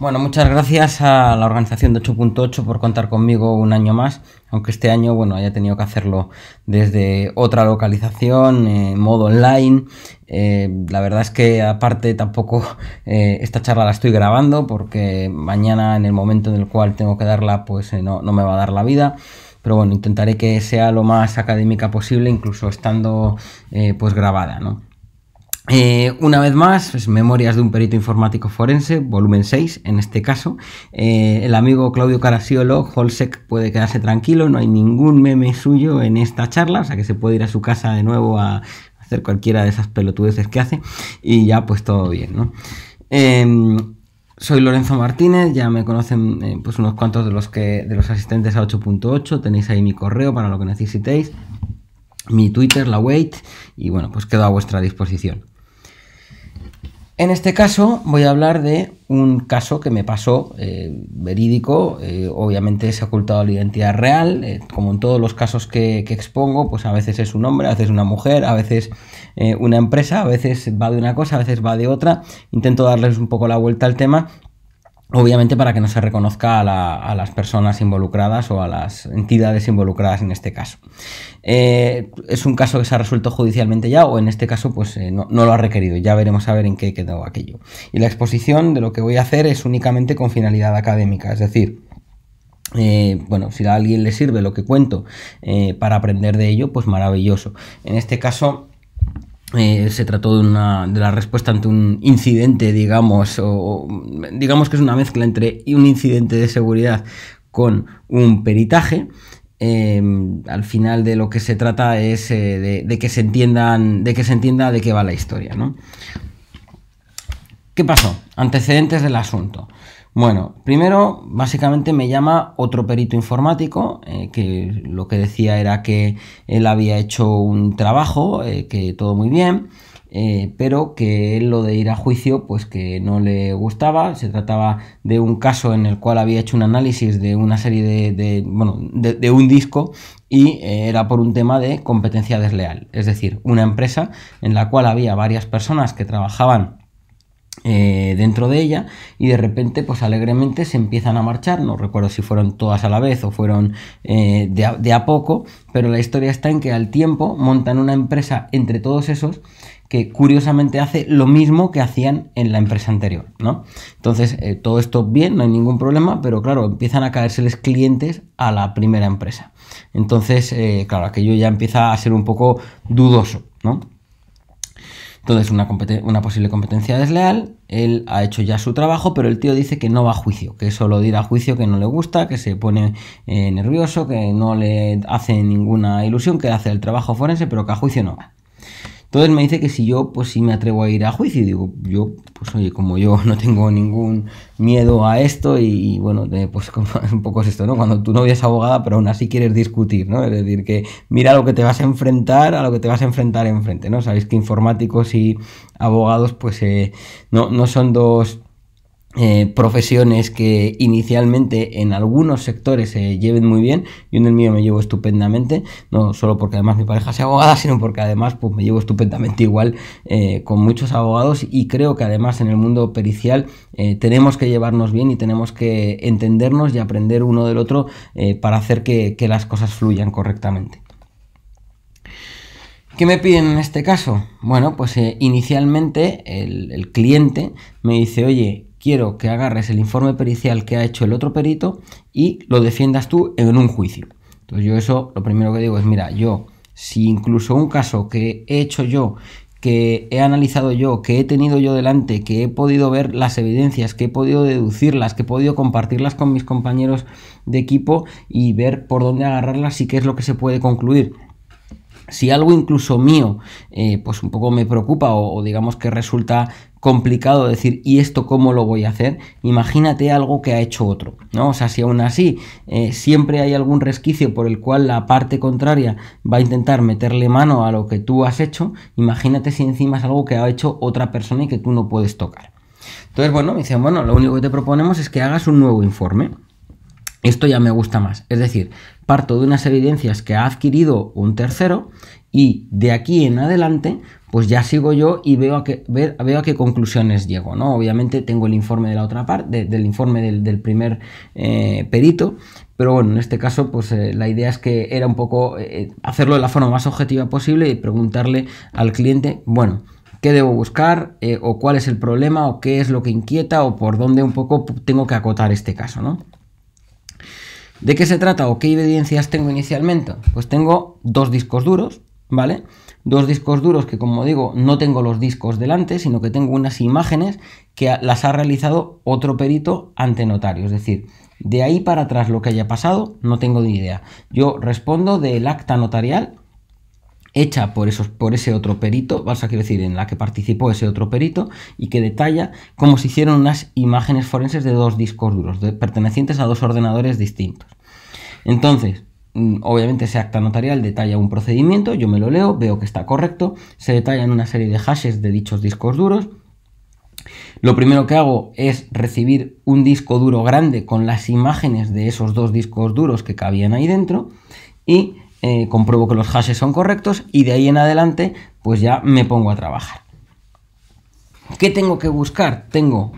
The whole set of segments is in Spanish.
Bueno, muchas gracias a la organización de 8.8 por contar conmigo un año más, aunque este año bueno haya tenido que hacerlo desde otra localización, en eh, modo online. Eh, la verdad es que aparte tampoco eh, esta charla la estoy grabando porque mañana en el momento en el cual tengo que darla pues no, me va a dar la vida pero bueno, intentaré que sea lo más académica posible, incluso estando pues grabada, ¿no? Eh, una vez más, Memorias de un perito informático forense, volumen 6, en este caso. Eh, el amigo Claudio Carasiolo, Holsec, puede quedarse tranquilo, no hay ningún meme suyo en esta charla, o sea que se puede ir a su casa de nuevo a hacer cualquiera de esas pelotudeces que hace y ya pues todo bien, em, soy Lorenzo Martínez, ya me conocen eh, pues unos cuantos de los, que, de los asistentes a 8.8, tenéis ahí mi correo para lo que necesitéis, mi Twitter, la Wait, y bueno, pues quedo a vuestra disposición. En este caso voy a hablar de un caso que me pasó, eh, verídico, eh, obviamente se ha ocultado la identidad real, eh, como en todos los casos que, expongo, pues a veces es un hombre, a veces una mujer, a veces una empresa, a veces va de una cosa, a veces va de otra, intento darles un poco la vuelta al tema obviamente para que no se reconozca a, las personas involucradas o a las entidades involucradas en este caso. Eh, es un caso que se ha resuelto judicialmente ya o en este caso pues eh, no, lo ha requerido, ya veremos a ver en qué quedó aquello. Y la exposición de lo que voy a hacer es únicamente con finalidad académica, es decir... Eh, bueno, si a alguien le sirve lo que cuento para aprender de ello, pues maravilloso. En este caso, eh, se trató de, una, la respuesta ante un incidente, digamos, o digamos que es una mezcla entre un incidente de seguridad con un peritaje. Eh, al final de lo que se trata es eh, de, que se entiendan, de que se entienda de qué va la historia, ¿no? ¿Qué pasó? Antecedentes del asunto. Bueno, primero, básicamente me llama otro perito informático, eh, que lo que decía era que él había hecho un trabajo, eh, que todo muy bien, eh, pero que él lo de ir a juicio, pues que no le gustaba. Se trataba de un caso en el cual había hecho un análisis de una serie de, bueno, de, un disco y era por un tema de competencia desleal, es decir, una empresa en la cual había varias personas que trabajaban eh, dentro de ella y de repente pues alegremente se empiezan a marchar, no recuerdo si fueron todas a la vez o fueron eh, de, a, poco, pero la historia está en que al tiempo montan una empresa entre todos esos que curiosamente hace lo mismo que hacían en la empresa anterior, ¿no? Entonces, eh, todo esto bien, no hay ningún problema, pero claro, empiezan a caérseles clientes a la primera empresa. Entonces, claro, aquello ya empieza a ser un poco dudoso, ¿no? Entonces, una, una, posible competencia desleal, él ha hecho ya su trabajo, pero el tío dice que no va a juicio, que solo dirá a juicio que no le gusta, que se pone eh, nervioso, que no le hace ninguna ilusión, que hace el trabajo forense, pero que a juicio no va. Entonces me dice que si yo, pues sí, me atrevo a ir a juicio, y digo, yo, pues oye, como yo no tengo ningún miedo a esto, y, bueno, pues un poco es esto, ¿no? Cuando tú no es abogada, pero aún así quieres discutir, ¿no? Es decir, que mira lo que te vas a enfrentar a lo que te vas a enfrentar enfrente, ¿no? Sabéis que informáticos y abogados, pues eh, no, no son dos eh, profesiones que inicialmente en algunos sectores se lleven muy bien. Yo en el mío me llevo estupendamente, no solo porque además mi pareja sea abogada, sino porque además pues, me llevo estupendamente igual eh, con muchos abogados y creo que además en el mundo pericial eh, tenemos que llevarnos bien y tenemos que entendernos y aprender uno del otro para hacer que, las cosas fluyan correctamente. ¿Qué me piden en este caso? Bueno, pues inicialmente el, cliente me dice, oye, quiero que agarres el informe pericial que ha hecho el otro perito y lo defiendas tú en un juicio. Entonces yo eso, lo primero que digo es, mira, yo, si incluso un caso que he hecho yo, que he analizado yo, que he tenido yo delante, que he podido ver las evidencias, que he podido deducirlas, que he podido compartirlas con mis compañeros de equipo y ver por dónde agarrarlas y qué es lo que se puede concluir si algo incluso mío, eh, pues un poco me preocupa o, digamos que resulta complicado decir, ¿y esto cómo lo voy a hacer? Imagínate algo que ha hecho otro, ¿no? O sea, si aún así eh, siempre hay algún resquicio por el cual la parte contraria va a intentar meterle mano a lo que tú has hecho, imagínate si encima es algo que ha hecho otra persona y que tú no puedes tocar. Entonces, bueno, me dicen, bueno, lo único que te proponemos es que hagas un nuevo informe. Esto ya me gusta más. Es decir, parto de unas evidencias que ha adquirido un tercero y de aquí en adelante pues ya sigo yo y veo a, qué, veo a qué conclusiones llego, ¿no? Obviamente tengo el informe de la otra parte, del informe del, primer eh, perito, pero bueno, en este caso pues eh, la idea es que era un poco eh, hacerlo de la forma más objetiva posible y preguntarle al cliente, bueno, ¿qué debo buscar? ¿O cuál es el problema? ¿O qué es lo que inquieta? ¿O por dónde un poco tengo que acotar este caso, ¿no? ¿De qué se trata o qué evidencias tengo inicialmente? Pues tengo dos discos duros, ¿vale? Dos discos duros que, como digo, no tengo los discos delante, sino que tengo unas imágenes que las ha realizado otro perito ante notario. Es decir, de ahí para atrás lo que haya pasado, no tengo ni idea. Yo respondo del acta notarial hecha por, esos, por ese otro perito, vas a quiero decir, en la que participó ese otro perito y que detalla cómo se hicieron unas imágenes forenses de dos discos duros, pertenecientes a dos ordenadores distintos. Entonces, mm, obviamente ese acta notarial detalla un procedimiento, yo me lo leo, veo que está correcto, se detallan una serie de hashes de dichos discos duros. Lo primero que hago es recibir un disco duro grande con las imágenes de esos dos discos duros que cabían ahí dentro y eh, compruebo que los hashes son correctos y de ahí en adelante pues ya me pongo a trabajar. ¿Qué tengo que buscar? Tengo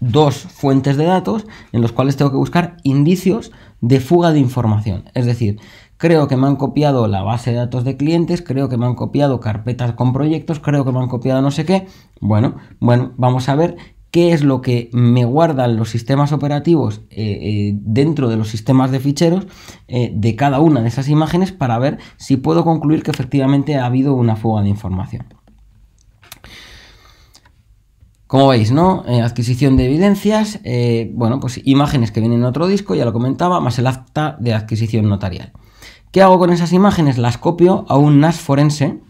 dos fuentes de datos en los cuales tengo que buscar indicios de fuga de información. Es decir, creo que me han copiado la base de datos de clientes, creo que me han copiado carpetas con proyectos, creo que me han copiado no sé qué. Bueno, bueno, vamos a ver qué es lo que me guardan los sistemas operativos eh, eh, dentro de los sistemas de ficheros eh, de cada una de esas imágenes para ver si puedo concluir que efectivamente ha habido una fuga de información. Como veis, ¿no? adquisición de evidencias, bueno, pues imágenes que vienen en otro disco, ya lo comentaba, más el acta de adquisición notarial. ¿Qué hago con esas imágenes? Las copio a un NAS forense,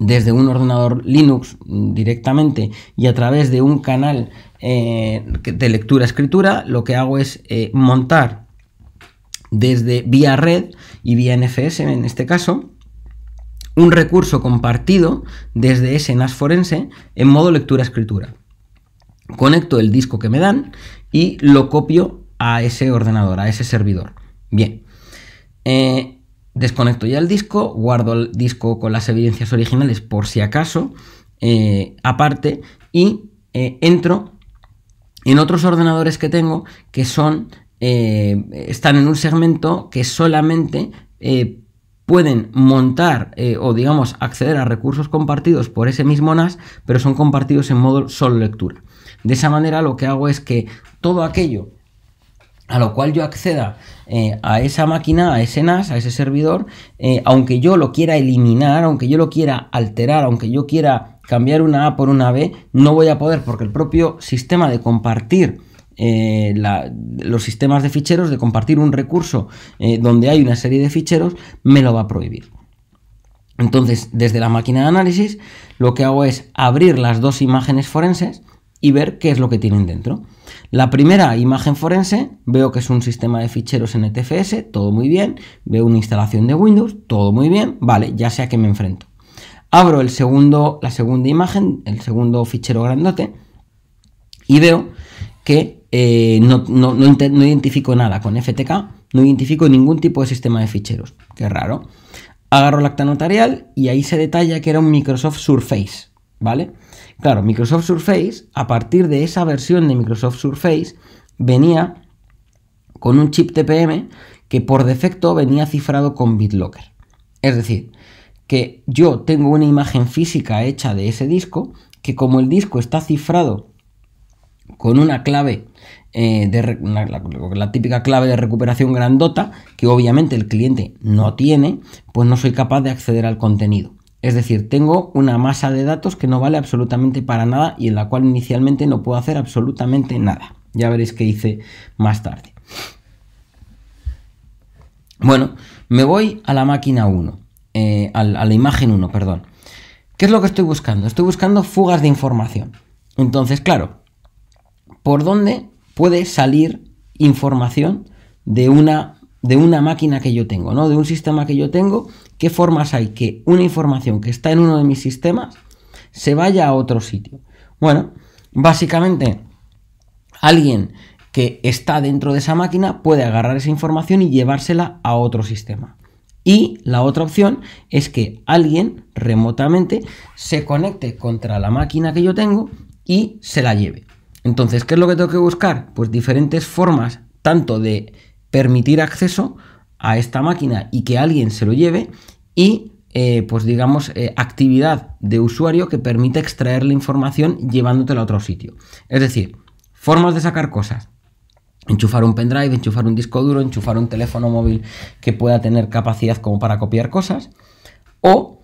desde un ordenador Linux directamente y a través de un canal eh, de lectura-escritura, lo que hago es eh, montar desde vía red y vía NFS en este caso, un recurso compartido desde ese NAS forense en modo lectura-escritura. Conecto el disco que me dan y lo copio a ese ordenador, a ese servidor. Bien. Eh, Desconecto ya el disco, guardo el disco con las evidencias originales por si acaso, eh, aparte, y eh, entro en otros ordenadores que tengo que son, eh, están en un segmento que solamente pueden montar o digamos acceder a recursos compartidos por ese mismo NAS, pero son compartidos en modo solo lectura. De esa manera lo que hago es que todo aquello a lo cual yo acceda eh, a esa máquina, a ese NAS, a ese servidor, eh, aunque yo lo quiera eliminar, aunque yo lo quiera alterar, aunque yo quiera cambiar una A por una B, no voy a poder porque el propio sistema de compartir eh, los sistemas de ficheros, de compartir un recurso donde hay una serie de ficheros, me lo va a prohibir. Entonces, desde la máquina de análisis, lo que hago es abrir las dos imágenes forenses y ver qué es lo que tienen dentro. La primera imagen forense, veo que es un sistema de ficheros en NTFS e todo muy bien, veo una instalación de Windows, todo muy bien, vale, ya sé a qué me enfrento. Abro el segundo, la segunda imagen, el segundo fichero grandote, y veo que eh, no, identifico nada con FTK, no identifico ningún tipo de sistema de ficheros, qué raro. Agarro el acta notarial y ahí se detalla que era un Microsoft Surface, ¿vale? Claro, Microsoft Surface, a partir de esa versión de Microsoft Surface, venía con un chip TPM que por defecto venía cifrado con BitLocker. Es decir, que yo tengo una imagen física hecha de ese disco, que como el disco está cifrado con una clave, eh, de, la, típica clave de recuperación grandota, que obviamente el cliente no tiene, pues no soy capaz de acceder al contenido. Es decir, tengo una masa de datos que no vale absolutamente para nada y en la cual inicialmente no puedo hacer absolutamente nada. Ya veréis qué hice más tarde. Bueno, me voy a la máquina 1, eh, a, la imagen 1, perdón. ¿Qué es lo que estoy buscando? Estoy buscando fugas de información. Entonces, claro, ¿por dónde puede salir información de una de una máquina que yo tengo, ¿no? De un sistema que yo tengo, ¿qué formas hay que una información que está en uno de mis sistemas se vaya a otro sitio? Bueno, básicamente alguien que está dentro de esa máquina puede agarrar esa información y llevársela a otro sistema. Y la otra opción es que alguien remotamente se conecte contra la máquina que yo tengo y se la lleve. Entonces, ¿qué es lo que tengo que buscar? Pues diferentes formas, tanto de permitir acceso a esta máquina y que alguien se lo lleve y eh, pues digamos eh, actividad de usuario que permite extraer la información llevándotela a otro sitio. Es decir, formas de sacar cosas. Enchufar un pendrive, enchufar un disco duro, enchufar un teléfono móvil que pueda tener capacidad como para copiar cosas. O,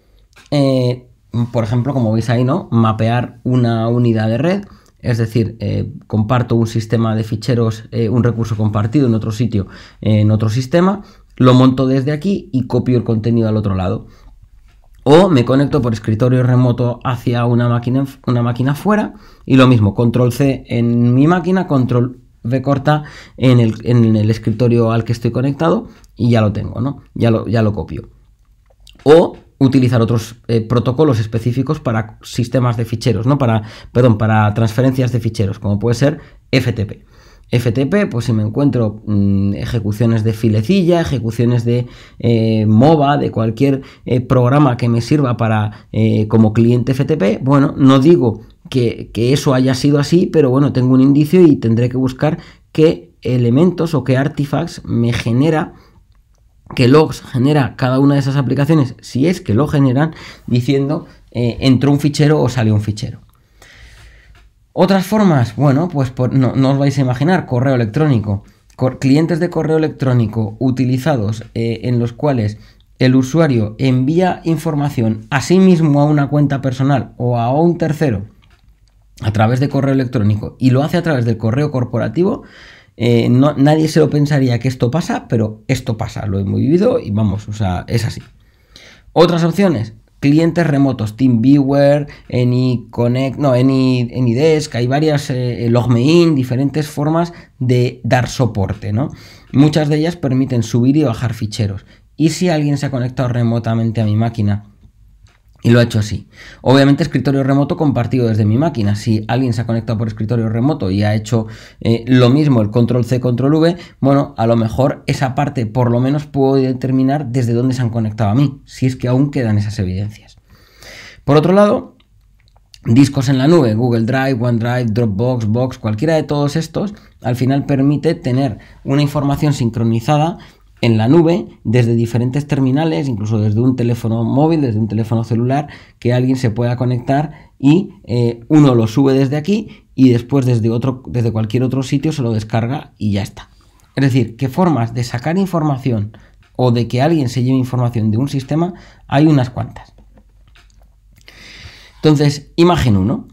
eh, por ejemplo, como veis ahí, ¿no? Mapear una unidad de red es decir, eh, comparto un sistema de ficheros, eh, un recurso compartido en otro sitio, en otro sistema, lo monto desde aquí y copio el contenido al otro lado. O me conecto por escritorio remoto hacia una máquina, una máquina fuera y lo mismo, control C en mi máquina, control V corta en el, escritorio al que estoy conectado y ya lo tengo, ¿no? Ya lo, ya lo copio. O utilizar otros eh, protocolos específicos para sistemas de ficheros, ¿no? Para, perdón, para transferencias de ficheros, como puede ser FTP. FTP, pues si me encuentro mm, ejecuciones de filecilla, ejecuciones de eh, MOBA, de cualquier eh, programa que me sirva para como cliente FTP, bueno, no digo que, que eso haya sido así, pero bueno, tengo un indicio y tendré que buscar qué elementos o qué artifacts me genera que logs genera cada una de esas aplicaciones, si es que lo generan, diciendo eh, entró un fichero o salió un fichero. Otras formas, bueno, pues no, os vais a imaginar, correo electrónico, clientes de correo electrónico utilizados eh, en los cuales el usuario envía información a sí mismo a una cuenta personal o a un tercero a través de correo electrónico y lo hace a través del correo corporativo, eh, nadie se lo pensaría que esto pasa, pero esto pasa, lo hemos vivido y vamos, o sea, es así. Otras opciones, clientes remotos, TeamViewer, AnyConnect, no, AnyDesk, hay varias, eh, LogMeIn, diferentes formas de dar soporte, ¿no? Muchas de ellas permiten subir y bajar ficheros. ¿Y si alguien se ha conectado remotamente a mi máquina? Y lo ha hecho así. Obviamente escritorio remoto compartido desde mi máquina. Si alguien se ha conectado por escritorio remoto y ha hecho eh, lo mismo, el control C, control V, bueno, a lo mejor esa parte por lo menos puedo determinar desde dónde se han conectado a mí, si es que aún quedan esas evidencias. Por otro lado, discos en la nube, Google Drive, OneDrive, Dropbox, Box, cualquiera de todos estos, al final permite tener una información sincronizada en la nube desde diferentes terminales, incluso desde un teléfono móvil, desde un teléfono celular, que alguien se pueda conectar y eh, uno lo sube desde aquí y después desde, otro, desde cualquier otro sitio se lo descarga y ya está. Es decir, que formas de sacar información o de que alguien se lleve información de un sistema hay unas cuantas. Entonces, imagen 1.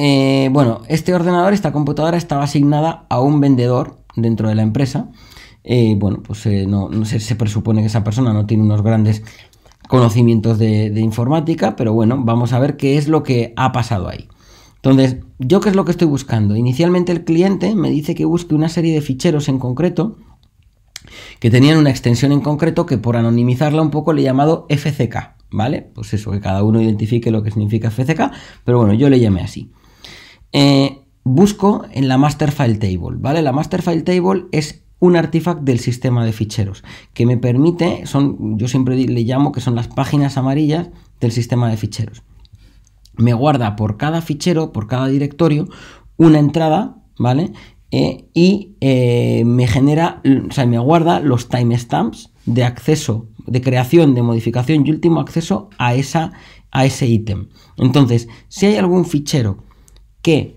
Eh, bueno, este ordenador, esta computadora estaba asignada a un vendedor dentro de la empresa eh, bueno, pues eh, no, se, se, presupone que esa persona no tiene unos grandes conocimientos de, informática, pero bueno, vamos a ver qué es lo que ha pasado ahí. Entonces, ¿yo qué es lo que estoy buscando? Inicialmente el cliente me dice que busque una serie de ficheros en concreto que tenían una extensión en concreto que por anonimizarla un poco le he llamado FCK, ¿vale? Pues eso, que cada uno identifique lo que significa FCK, pero bueno, yo le llamé así. Eh, busco en la Master File Table, ¿vale? La Master File Table es un artifact del sistema de ficheros que me permite, son, yo siempre le llamo que son las páginas amarillas del sistema de ficheros. Me guarda por cada fichero, por cada directorio, una entrada, ¿vale? Eh, y eh, me genera, o sea, me guarda los timestamps de acceso, de creación, de modificación y último acceso a, esa, a ese ítem. Entonces, si hay algún fichero que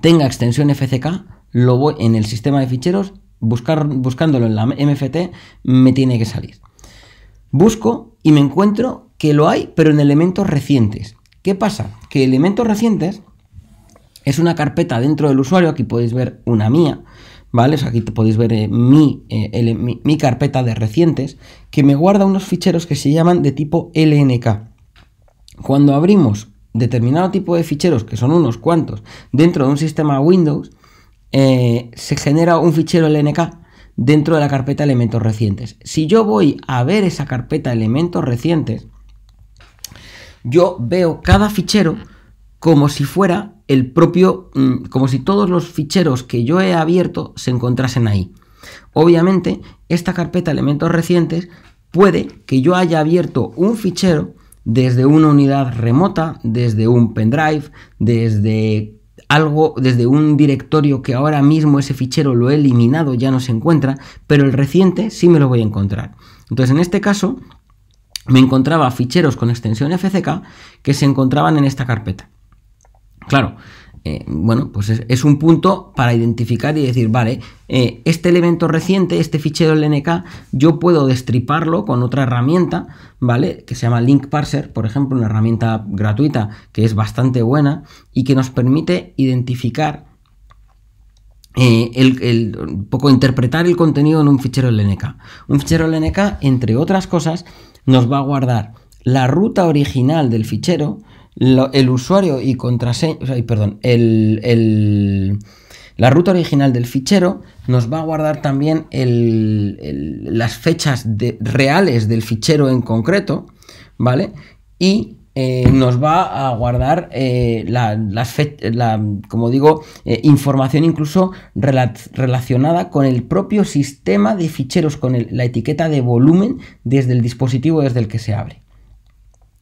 tenga extensión FCK, lo voy en el sistema de ficheros buscar, buscándolo en la MFT me tiene que salir. Busco y me encuentro que lo hay, pero en elementos recientes. ¿Qué pasa? Que elementos recientes es una carpeta dentro del usuario, aquí podéis ver una mía, ¿vale? aquí podéis ver eh, eh, mi, mi, carpeta de recientes, que me guarda unos ficheros que se llaman de tipo LNK. Cuando abrimos determinado tipo de ficheros, que son unos cuantos, dentro de un sistema Windows, eh, se genera un fichero LNK dentro de la carpeta elementos recientes. Si yo voy a ver esa carpeta elementos recientes, yo veo cada fichero como si fuera el propio, mm, como si todos los ficheros que yo he abierto se encontrasen ahí. Obviamente, esta carpeta elementos recientes puede que yo haya abierto un fichero desde una unidad remota, desde un pendrive, desde algo desde un directorio que ahora mismo ese fichero lo he eliminado, ya no se encuentra, pero el reciente sí me lo voy a encontrar. Entonces, en este caso, me encontraba ficheros con extensión FCK que se encontraban en esta carpeta. Claro, eh, bueno, pues es, un punto para identificar y decir, vale, eh, este elemento reciente, este fichero LNK, yo puedo destriparlo con otra herramienta, ¿vale? Que se llama Link Parser, por ejemplo, una herramienta gratuita que es bastante buena y que nos permite identificar eh, el, un poco interpretar el contenido en un fichero LNK. Un fichero LNK, entre otras cosas, nos va a guardar la ruta original del fichero, el usuario y contraseña, perdón, la ruta original del fichero nos va a guardar también las fechas reales del fichero en concreto, ¿vale? Y eh, nos va a guardar eh, la, como digo, eh, información incluso relacionada con el propio sistema de ficheros, con la etiqueta de volumen desde el dispositivo desde el que se abre.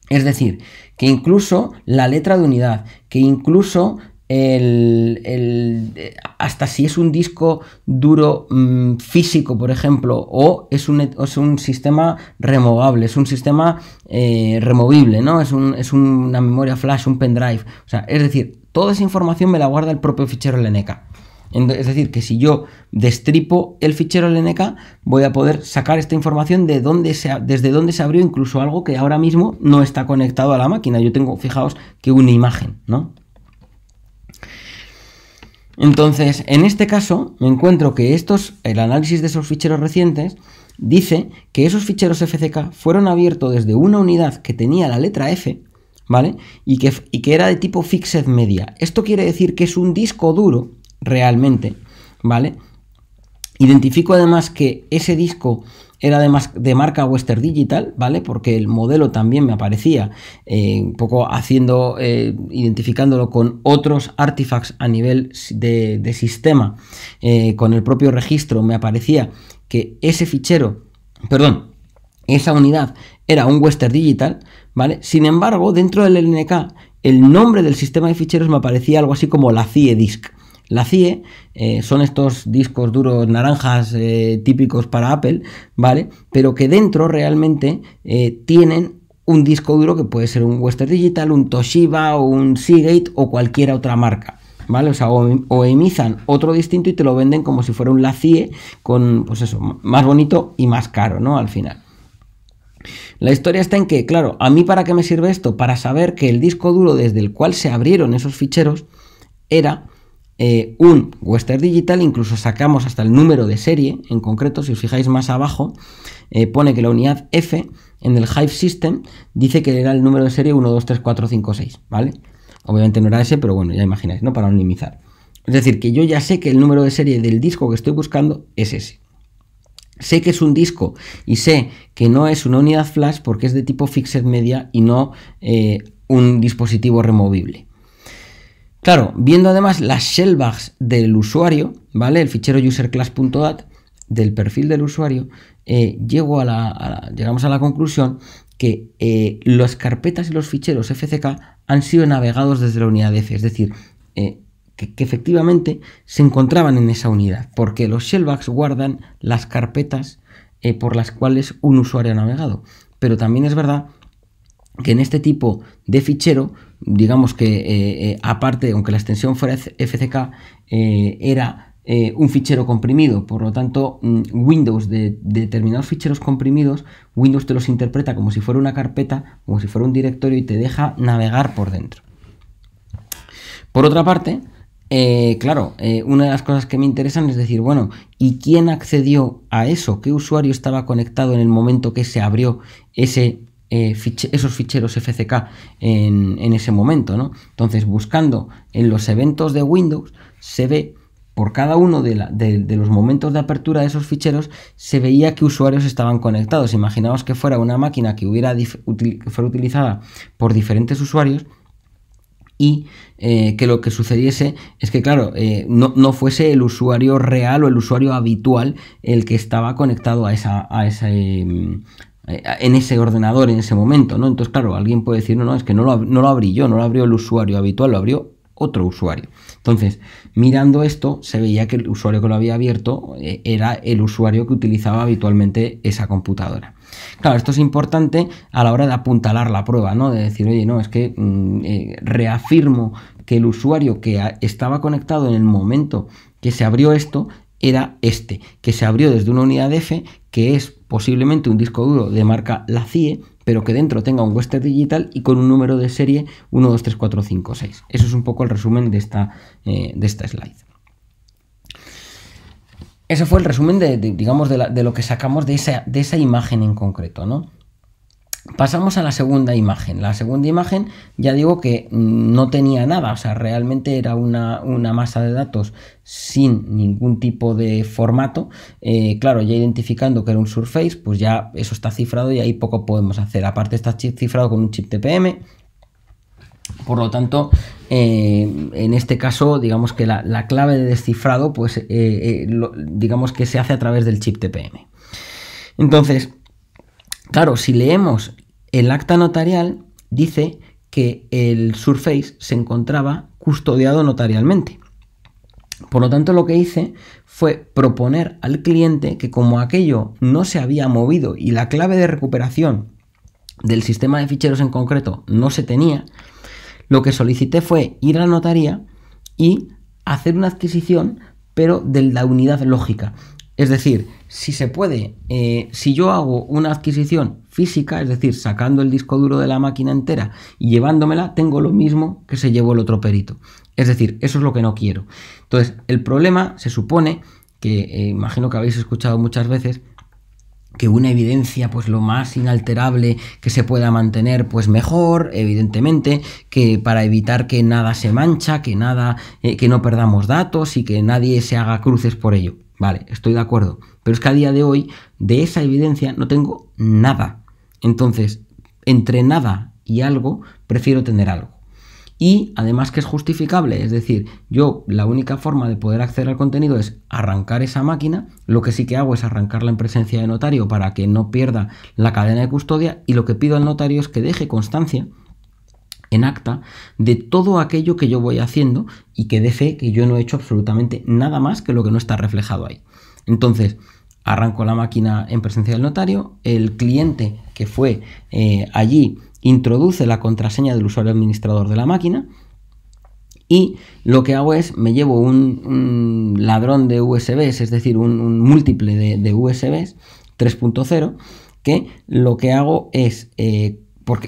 Es decir, que incluso la letra de unidad, que incluso el, eh, hasta si es un disco duro mm, físico, por ejemplo, o es un, es un sistema removable, es un sistema eh, removible, ¿no? Es, una memoria flash, un pendrive. O sea, es decir, toda esa información me la guarda el propio fichero LNK. Es decir, que si yo destripo el fichero LNK, voy a poder sacar esta información de dónde desde donde se abrió incluso algo que ahora mismo no está conectado a la máquina. Yo tengo, fijaos, que una imagen, ¿no? Entonces, en este caso, me encuentro que estos, el análisis de esos ficheros recientes, dice que esos ficheros FCK fueron abiertos desde una unidad que tenía la letra F, ¿vale? Y que, y que era de tipo fixed media. Esto quiere decir que es un disco duro realmente, ¿vale? Identifico además que ese disco era de, de marca Western Digital, ¿vale? Porque el modelo también me aparecía eh, un poco haciendo, eh, identificándolo con otros artifacts a nivel de, sistema, eh, con el propio registro, me aparecía que ese fichero, perdón, esa unidad era un Western Digital, ¿vale? Sin embargo, dentro del LNK, el nombre del sistema de ficheros me aparecía algo así como la CIE Disk. La CIE eh, son estos discos duros naranjas eh, típicos para Apple, ¿vale? Pero que dentro realmente eh, tienen un disco duro que puede ser un Western Digital, un Toshiba o un Seagate o cualquier otra marca. ¿Vale? O sea, emizan otro distinto y te lo venden como si fuera un LACIE con, pues eso, más bonito y más caro, ¿no? Al final. La historia está en que, claro, a mí para qué me sirve esto? Para saber que el disco duro desde el cual se abrieron esos ficheros era eh, un Western Digital, incluso sacamos hasta el número de serie, en concreto, si os fijáis más abajo, eh, pone que la unidad F en el Hive System dice que era el número de serie 1, 2, 3, 4, 5, 6, ¿vale? Obviamente no era ese, pero bueno, ya imagináis, ¿no? Para anonimizar. Es decir, que yo ya sé que el número de serie del disco que estoy buscando es ese. Sé que es un disco y sé que no es una unidad flash porque es de tipo fixed media y no eh, un dispositivo removible. Claro, viendo además las shellbacks del usuario, ¿vale? El fichero userclass.dat del perfil del usuario, eh, llegamos a la conclusión que eh, las carpetas y los ficheros FCK han sido navegados desde la unidad F, es decir, eh, que, que, efectivamente se encontraban en esa unidad, porque los shellbacks guardan las carpetas por las cuales un usuario ha navegado. Pero también es verdad que en este tipo de fichero digamos que eh, eh, aparte, aunque la extensión fuera FCK, eh, era un fichero comprimido, por lo tanto mm, Windows de, determinados ficheros comprimidos, Windows te los interpreta como si fuera una carpeta, como si fuera un directorio y te deja navegar por dentro. Por otra parte, claro, una de las cosas que me interesan es decir, bueno, ¿y quién accedió a eso? ¿Qué usuario estaba conectado en el momento que se abrió ese eh, esos ficheros FCK en, ese momento. Entonces, buscando en los eventos de Windows, se ve por cada uno de, los momentos de apertura de esos ficheros se veía que usuarios estaban conectados. Imaginaos que fuera una máquina que, hubiera utilizada por diferentes usuarios y eh, que lo que sucediese es que, claro, eh, no, fuese el usuario real o el usuario habitual el que estaba conectado a, esa, a, ese, mm, eh, en ese ordenador en ese momento, ¿no? Entonces, claro, alguien puede decir, no, no, es que no lo, abrí yo, no lo abrió el usuario habitual, lo abrió otro usuario. Entonces, mirando esto, se veía que el usuario que lo había abierto eh, era el usuario que utilizaba habitualmente esa computadora. Claro, esto es importante a la hora de apuntalar la prueba, ¿no? De decir, oye, no, es que mm, eh, reafirmo que el usuario que estaba conectado en el momento que se abrió esto era este, que se abrió desde una unidad F, que es posiblemente un disco duro de marca La CIE, pero que dentro tenga un Western Digital y con un número de serie 1, 2, 3, 4, 5, 6. Eso es un poco el resumen de esta, eh, de esta slide. Ese fue el resumen de, digamos, de, lo que sacamos de esa, de esa imagen en concreto, ¿no? Pasamos a la segunda imagen. La segunda imagen, ya digo que no tenía nada, o sea, realmente era una, masa de datos sin ningún tipo de formato. Eh, claro, ya identificando que era un Surface, pues ya eso está cifrado y ahí poco podemos hacer. Aparte está cifrado con un chip TPM, por lo tanto, eh, en este caso, digamos que la, clave de descifrado, pues eh, digamos que se hace a través del chip TPM. Entonces, claro, si leemos el acta notarial dice que el Surface se encontraba custodiado notarialmente. Por lo tanto, lo que hice fue proponer al cliente que como aquello no se había movido y la clave de recuperación del sistema de ficheros en concreto no se tenía, lo que solicité fue ir a la notaría y hacer una adquisición, pero de la unidad lógica. Es decir, si se puede, eh, si yo hago una adquisición es decir, sacando el disco duro de la máquina entera y llevándomela, tengo lo mismo que se llevó el otro perito. Es decir, eso es lo que no quiero. Entonces, el problema se supone que eh, imagino que habéis escuchado muchas veces que una evidencia pues lo más inalterable que se pueda mantener pues mejor evidentemente que para evitar que nada se mancha que nada eh, que no perdamos datos y que nadie se haga cruces por ello vale estoy de acuerdo pero es que a día de hoy de esa evidencia no tengo nada entonces, entre nada y algo, prefiero tener algo. Y además que es justificable, es decir, yo la única forma de poder acceder al contenido es arrancar esa máquina, lo que sí que hago es arrancarla en presencia de notario para que no pierda la cadena de custodia y lo que pido al notario es que deje constancia en acta de todo aquello que yo voy haciendo y que deje que yo no he hecho absolutamente nada más que lo que no está reflejado ahí. Entonces, Arranco la máquina en presencia del notario, el cliente que fue eh, allí introduce la contraseña del usuario administrador de la máquina y lo que hago es me llevo un, ladrón de USBs, es decir, un, múltiple de, USBs 3.0, que lo que hago es... Eh,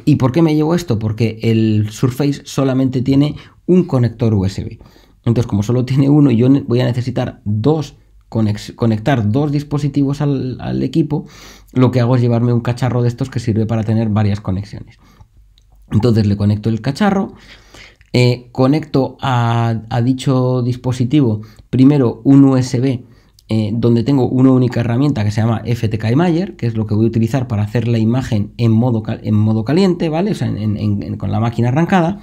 ¿Y por qué me llevo esto? Porque el Surface solamente tiene un conector USB. Entonces, como solo tiene uno yo voy a necesitar dos conectar dos dispositivos al, equipo, lo que hago es llevarme un cacharro de estos que sirve para tener varias conexiones. Entonces le conecto el cacharro, eh, conecto a, dicho dispositivo primero un USB eh, donde tengo una única herramienta que se llama FTK Imager, que es lo que voy a utilizar para hacer la imagen en modo, en modo caliente, ¿vale? con la máquina arrancada.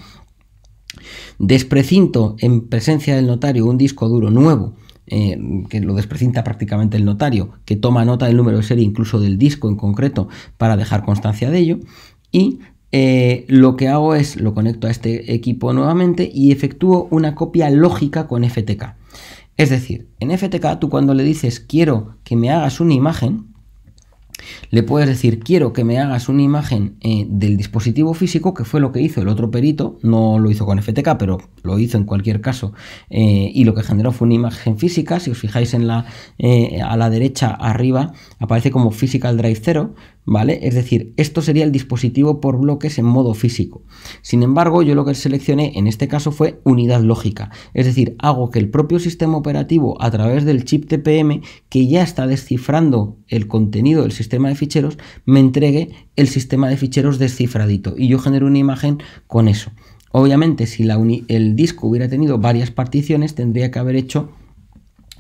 Desprecinto en presencia del notario un disco duro nuevo eh, que lo desprecinta prácticamente el notario, que toma nota del número de serie, incluso del disco en concreto, para dejar constancia de ello. Y eh, lo que hago es lo conecto a este equipo nuevamente y efectúo una copia lógica con FTK. Es decir, en FTK tú cuando le dices quiero que me hagas una imagen, le puedes decir, quiero que me hagas una imagen eh, del dispositivo físico, que fue lo que hizo el otro perito, no lo hizo con FTK, pero lo hizo en cualquier caso, eh, y lo que generó fue una imagen física, si os fijáis la, eh, a la derecha arriba, aparece como Physical Drive 0, ¿vale? Es decir, esto sería el dispositivo por bloques en modo físico. Sin embargo, yo lo que seleccioné en este caso fue unidad lógica, es decir, hago que el propio sistema operativo a través del chip TPM, que ya está descifrando el contenido del sistema de ficheros, me entregue el sistema de ficheros descifradito y yo genero una imagen con eso. Obviamente, si el disco hubiera tenido varias particiones, tendría que haber hecho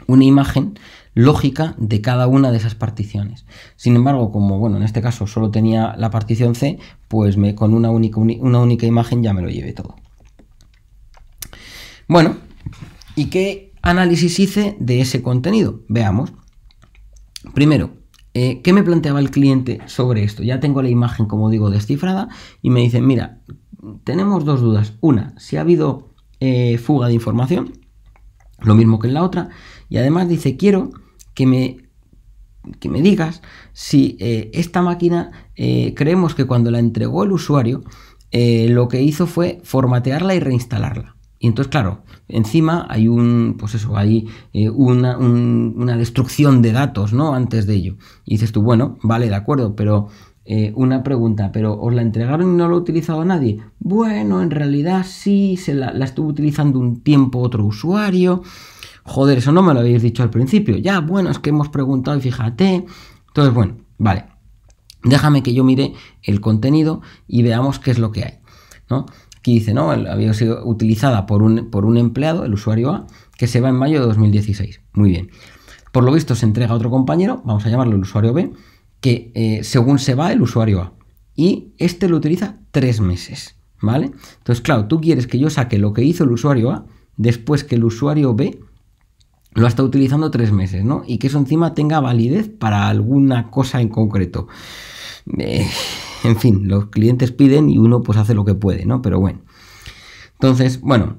una imagen lógica de cada una de esas particiones. Sin embargo, como bueno, en este caso solo tenía la partición C, pues me, con una única, una única imagen ya me lo llevé todo. Bueno, ¿y qué análisis hice de ese contenido? Veamos. Primero, eh, ¿qué me planteaba el cliente sobre esto? Ya tengo la imagen, como digo, descifrada y me dicen, mira, tenemos dos dudas. Una, si ha habido eh, fuga de información, lo mismo que en la otra, y además dice, quiero que me, que me digas si eh, esta máquina eh, creemos que cuando la entregó el usuario eh, lo que hizo fue formatearla y reinstalarla. Y entonces, claro, encima hay un, pues eso, hay una, una, destrucción de datos, ¿no? Antes de ello. Y dices tú, bueno, vale, de acuerdo, pero una pregunta, ¿pero os la entregaron y no lo ha utilizado nadie? Bueno, en realidad sí, se la estuvo utilizando un tiempo otro usuario. Joder, eso no me lo habéis dicho al principio. Ya, bueno, es que hemos preguntado y fíjate. Entonces, bueno, vale. Déjame que yo mire el contenido y veamos qué es lo que hay. ¿no? Aquí dice, ¿no? Había sido utilizada por un, por un empleado, el usuario A, que se va en mayo de 2016. Muy bien. Por lo visto se entrega a otro compañero, vamos a llamarlo el usuario B, que eh, según se va el usuario A. Y este lo utiliza tres meses, ¿vale? Entonces, claro, tú quieres que yo saque lo que hizo el usuario A después que el usuario B lo ha estado utilizando tres meses, ¿no? Y que eso encima tenga validez para alguna cosa en concreto. Eh, en fin, los clientes piden y uno pues hace lo que puede, ¿no? Pero bueno. Entonces, bueno,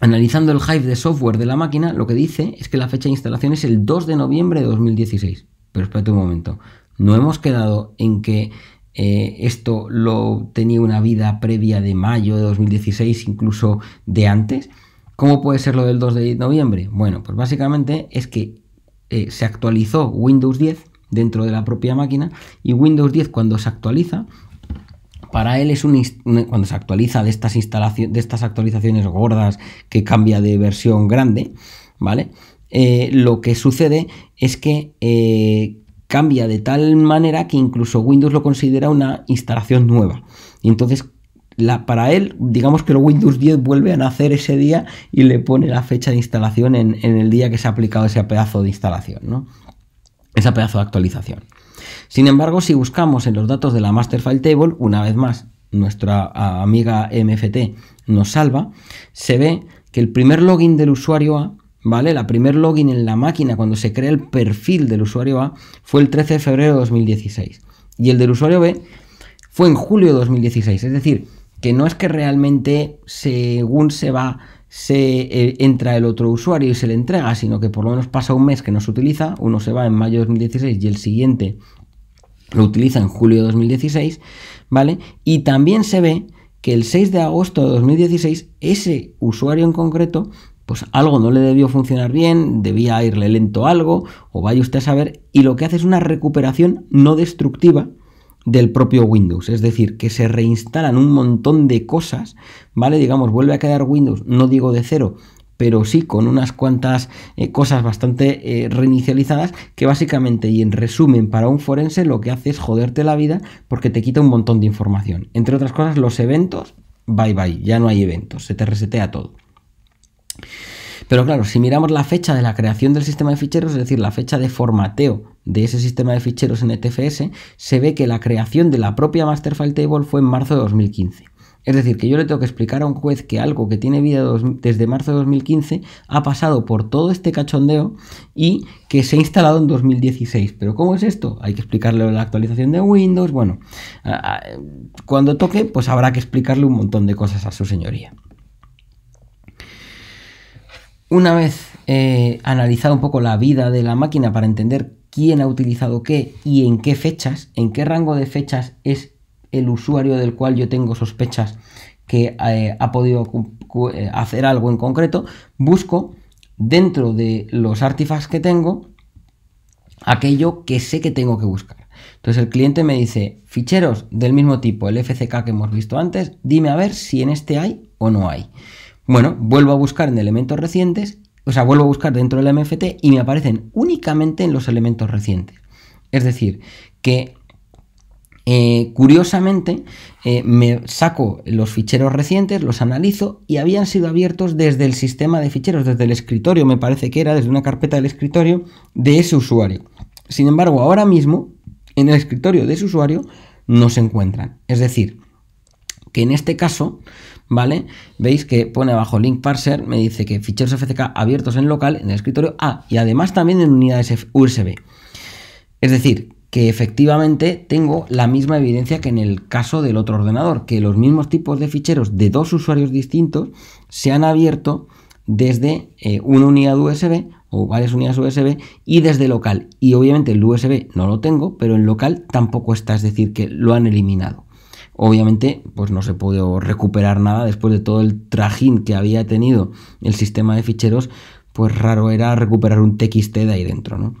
analizando el Hive de software de la máquina, lo que dice es que la fecha de instalación es el 2 de noviembre de 2016. Pero espérate un momento. No hemos quedado en que eh, esto lo tenía una vida previa de mayo de 2016, incluso de antes. ¿Cómo puede ser lo del 2 de noviembre? Bueno, pues básicamente es que eh, se actualizó Windows 10 dentro de la propia máquina y Windows 10 cuando se actualiza, para él es un, cuando se actualiza de estas, instalaciones, de estas actualizaciones gordas que cambia de versión grande, ¿vale? Eh, lo que sucede es que eh, cambia de tal manera que incluso Windows lo considera una instalación nueva. Y entonces para él, digamos que el Windows 10 vuelve a nacer ese día y le pone la fecha de instalación en, el día que se ha aplicado ese pedazo de instalación, ¿no? Ese pedazo de actualización. Sin embargo, si buscamos en los datos de la Master File Table, una vez más, nuestra amiga MFT nos salva, se ve que el primer login del usuario A, ¿vale? La primer login en la máquina cuando se crea el perfil del usuario A fue el 13 de febrero de 2016 y el del usuario B fue en julio de 2016, es decir, que no es que realmente según se va se eh, entra el otro usuario y se le entrega, sino que por lo menos pasa un mes que no se utiliza, uno se va en mayo de 2016 y el siguiente lo utiliza en julio de 2016, ¿vale? Y también se ve que el 6 de agosto de 2016 ese usuario en concreto pues algo no le debió funcionar bien, debía irle lento algo, o vaya usted a saber, y lo que hace es una recuperación no destructiva del propio Windows. Es decir, que se reinstalan un montón de cosas, ¿vale? Digamos, vuelve a quedar Windows, no digo de cero, pero sí con unas cuantas eh, cosas bastante eh, reinicializadas que básicamente y en resumen para un forense lo que hace es joderte la vida porque te quita un montón de información. Entre otras cosas, los eventos, bye bye, ya no hay eventos, se te resetea todo. Pero claro, si miramos la fecha de la creación del sistema de ficheros, es decir, la fecha de formateo de ese sistema de ficheros en ETFS, se ve que la creación de la propia Master File Table fue en marzo de 2015. Es decir, que yo le tengo que explicar a un juez que algo que tiene vida desde marzo de 2015 ha pasado por todo este cachondeo y que se ha instalado en 2016. Pero ¿cómo es esto? Hay que explicarle la actualización de Windows. Bueno, cuando toque, pues habrá que explicarle un montón de cosas a su señoría. Una vez eh, analizado un poco la vida de la máquina para entender quién ha utilizado qué y en qué fechas, en qué rango de fechas es el usuario del cual yo tengo sospechas que eh, ha podido eh, hacer algo en concreto, busco dentro de los artifacts que tengo aquello que sé que tengo que buscar. Entonces el cliente me dice, ficheros del mismo tipo, el FCK que hemos visto antes, dime a ver si en este hay o no hay. Bueno, vuelvo a buscar en elementos recientes, o sea, vuelvo a buscar dentro del MFT y me aparecen únicamente en los elementos recientes. Es decir, que eh, curiosamente, eh, me saco los ficheros recientes, los analizo y habían sido abiertos desde el sistema de ficheros, desde el escritorio, me parece que era, desde una carpeta del escritorio de ese usuario. Sin embargo, ahora mismo, en el escritorio de ese usuario, no se encuentran. Es decir, que en este caso ¿vale? Veis que pone abajo link parser, me dice que ficheros FCK abiertos en local, en el escritorio, A y además también en unidades USB. Es decir, que efectivamente tengo la misma evidencia que en el caso del otro ordenador, que los mismos tipos de ficheros de dos usuarios distintos se han abierto desde eh, una unidad USB o varias unidades USB y desde local. Y obviamente el USB no lo tengo, pero en local tampoco está, es decir, que lo han eliminado. Obviamente, pues no se pudo recuperar nada después de todo el trajín que había tenido el sistema de ficheros, pues raro era recuperar un TXT de ahí dentro, ¿no?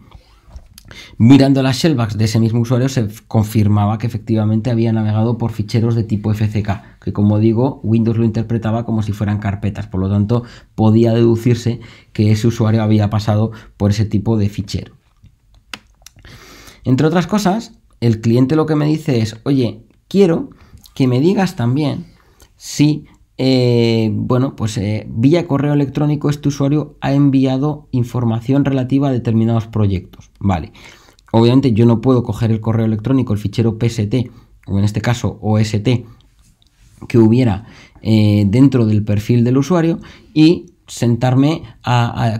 Mirando las shellbacks de ese mismo usuario se confirmaba que efectivamente había navegado por ficheros de tipo FCK, que como digo, Windows lo interpretaba como si fueran carpetas, por lo tanto podía deducirse que ese usuario había pasado por ese tipo de fichero. Entre otras cosas, el cliente lo que me dice es, oye, quiero que me digas también si, eh, bueno, pues eh, vía correo electrónico este usuario ha enviado información relativa a determinados proyectos. Vale. Obviamente yo no puedo coger el correo electrónico, el fichero PST, o en este caso OST, que hubiera eh, dentro del perfil del usuario y sentarme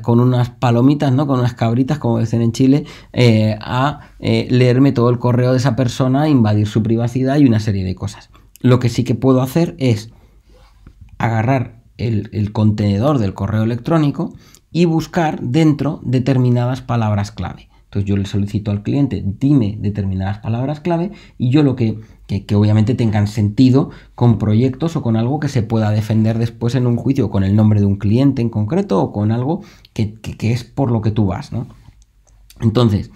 con unas palomitas, ¿no? con unas cabritas, como dicen en Chile, a leerme todo el correo de esa persona, invadir su privacidad y una serie de cosas. Lo que sí que puedo hacer es agarrar el, contenedor del correo electrónico y buscar dentro determinadas palabras clave. Entonces yo le solicito al cliente, dime determinadas palabras clave y yo lo que, que, obviamente tengan sentido con proyectos o con algo que se pueda defender después en un juicio, con el nombre de un cliente en concreto o con algo que, es por lo que tú vas, ¿no? Entonces,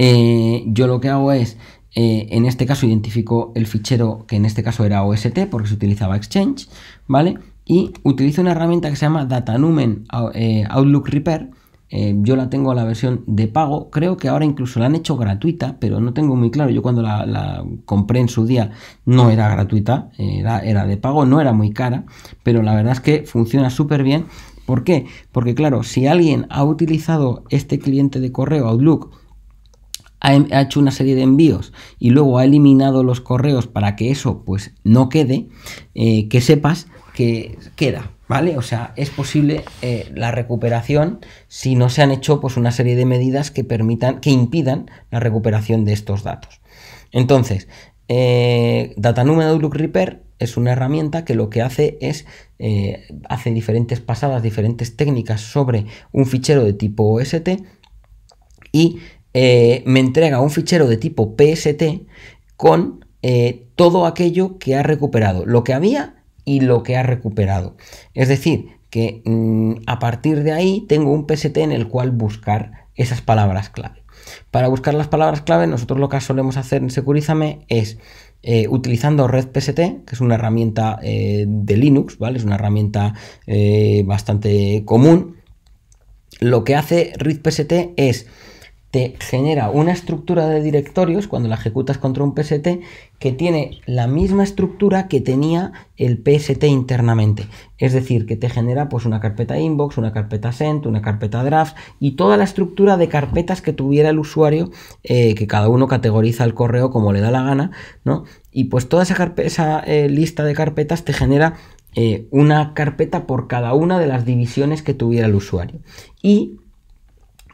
eh, yo lo que hago es eh, en este caso identificó el fichero que en este caso era OST porque se utilizaba Exchange, ¿vale? Y utilizo una herramienta que se llama DataNumen eh, Outlook Repair. Eh, yo la tengo la versión de pago, creo que ahora incluso la han hecho gratuita, pero no tengo muy claro. Yo cuando la, compré en su día no era gratuita, era, era de pago, no era muy cara, pero la verdad es que funciona súper bien. ¿Por qué? Porque claro, si alguien ha utilizado este cliente de correo Outlook Em, ha, hecho una serie de envíos y luego ha eliminado los correos para que eso pues no quede, eh, que sepas que queda, ¿vale? O sea, es posible eh, la recuperación si no se han hecho pues una serie de medidas que permitan, que impidan la recuperación de estos datos. Entonces, eh, número Outlook Repair es una herramienta que lo que hace es eh, hace diferentes pasadas, diferentes técnicas sobre un fichero de tipo OST y eh, me entrega un fichero de tipo PST con eh, todo aquello que ha recuperado, lo que había y lo que ha recuperado. Es decir, que mm, a partir de ahí tengo un PST en el cual buscar esas palabras clave. Para buscar las palabras clave, nosotros lo que solemos hacer en Securizame es eh, utilizando Red PST, que es una herramienta de Linux, ¿vale? Es una herramienta bastante común. Lo que hace PST es te genera una estructura de directorios cuando la ejecutas contra un PST que tiene la misma estructura que tenía el PST internamente. Es decir, que te genera pues una carpeta inbox, una carpeta sent, una carpeta draft y toda la estructura de carpetas que tuviera el usuario, eh, que cada uno categoriza el correo como le da la gana, ¿no? Y pues toda esa, esa eh, lista de carpetas te genera eh, una carpeta por cada una de las divisiones que tuviera el usuario. Y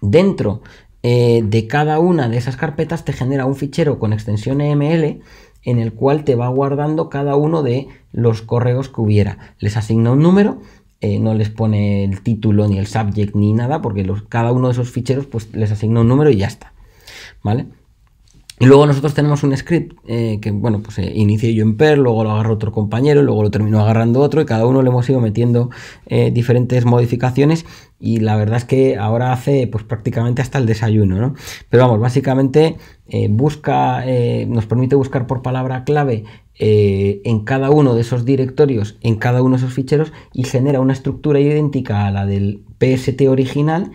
dentro eh, de cada una de esas carpetas te genera un fichero con extensión EML en el cual te va guardando cada uno de los correos que hubiera. Les asigna un número, eh, no les pone el título ni el subject ni nada, porque los, cada uno de esos ficheros pues, les asigna un número y ya está. ¿Vale? Y luego nosotros tenemos un script eh, que, bueno, pues eh, yo en Perl, luego lo agarró otro compañero, luego lo terminó agarrando otro y cada uno le hemos ido metiendo eh, diferentes modificaciones y la verdad es que ahora hace pues prácticamente hasta el desayuno, ¿no? Pero vamos, básicamente busca, nos permite buscar por palabra clave en cada uno de esos directorios, en cada uno de esos ficheros y genera una estructura idéntica a la del PST original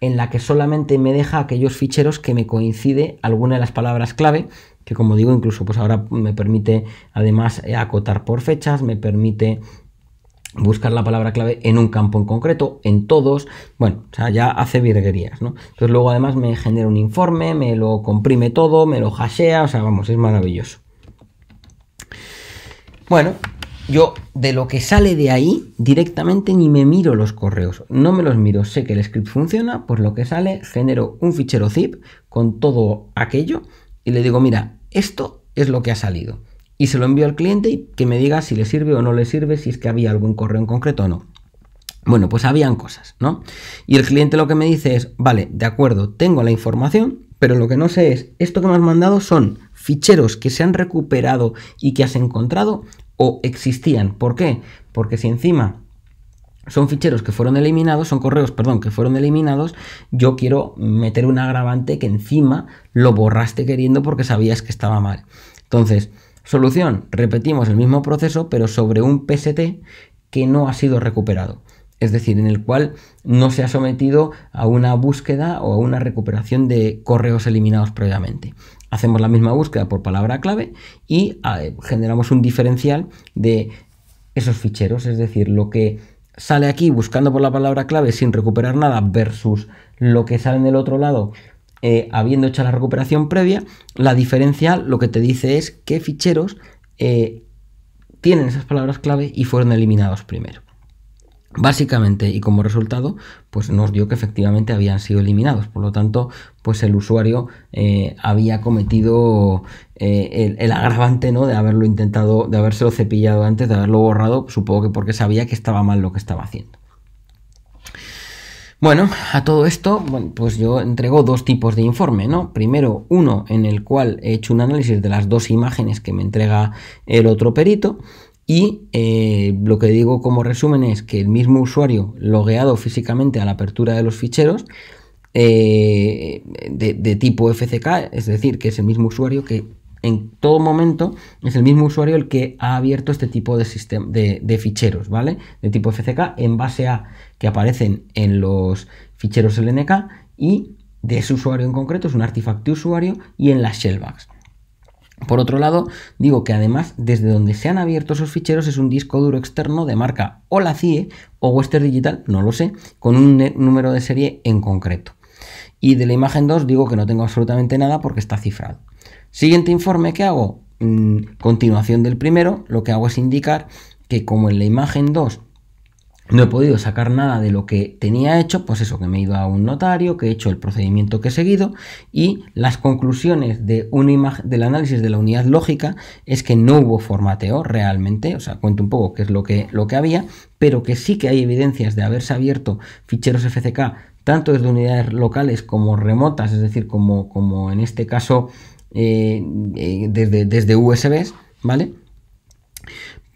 en la que solamente me deja aquellos ficheros que me coincide alguna de las palabras clave, que como digo, incluso pues ahora me permite además eh, acotar por fechas, me permite buscar la palabra clave en un campo en concreto, en todos, bueno, o sea, ya hace virguerías, ¿no? Entonces luego además me genera un informe, me lo comprime todo, me lo hashea, o sea, vamos, es maravilloso. Bueno, yo de lo que sale de ahí directamente ni me miro los correos, no me los miro, sé que el script funciona, por lo que sale genero un fichero zip con todo aquello y le digo, mira, esto es lo que ha salido. Y se lo envío al cliente y que me diga si le sirve o no le sirve, si es que había algún correo en concreto o no. Bueno, pues habían cosas, ¿no? Y el cliente lo que me dice es, vale, de acuerdo, tengo la información, pero lo que no sé es, esto que me has mandado son ficheros que se han recuperado y que has encontrado o existían. ¿Por qué? Porque si encima son ficheros que fueron eliminados, son correos, perdón, que fueron eliminados, yo quiero meter un agravante que encima lo borraste queriendo porque sabías que estaba mal. Entonces, solución, repetimos el mismo proceso, pero sobre un PST que no ha sido recuperado. Es decir, en el cual no se ha sometido a una búsqueda o a una recuperación de correos eliminados previamente hacemos la misma búsqueda por palabra clave y ah, eh, generamos un diferencial de esos ficheros, es decir, lo que sale aquí buscando por la palabra clave sin recuperar nada versus lo que sale en el otro lado eh, habiendo hecho la recuperación previa, la diferencia lo que te dice es qué ficheros eh, tienen esas palabras clave y fueron eliminados primero. Básicamente, y como resultado, pues nos dio que efectivamente habían sido eliminados. Por lo tanto, pues el usuario eh, había cometido eh, el, agravante ¿no? de haberlo intentado, de habérselo cepillado antes, de haberlo borrado, supongo que porque sabía que estaba mal lo que estaba haciendo. Bueno, a todo esto, pues yo entrego dos tipos de informe, ¿no? Primero, uno en el cual he hecho un análisis de las dos imágenes que me entrega el otro perito y eh, lo que digo como resumen es que el mismo usuario logueado físicamente a la apertura de los ficheros eh, de, tipo FCK, es decir, que es el mismo usuario que en todo momento es el mismo usuario el que ha abierto este tipo de, de, ficheros, ¿vale? De tipo FCK en base a que aparecen en los ficheros LNK y de ese usuario en concreto es un artefacto usuario y en las shellbacks. Por otro lado, digo que además desde donde se han abierto esos ficheros es un disco duro externo de marca la CIE o Western Digital, no lo sé, con un número de serie en concreto. Y de la imagen 2 digo que no tengo absolutamente nada porque está cifrado. Siguiente informe que hago, mm, continuación del primero, lo que hago es indicar que como en la imagen 2 no he podido sacar nada de lo que tenía hecho, pues eso, que me he ido a un notario, que he hecho el procedimiento que he seguido y las conclusiones de una del análisis de la unidad lógica es que no hubo formateo realmente, o sea, cuento un poco qué es lo que, lo que había, pero que sí que hay evidencias de haberse abierto ficheros FCK tanto desde unidades locales como remotas, es decir, como, como en este caso eh, eh, desde, desde USBs, ¿vale?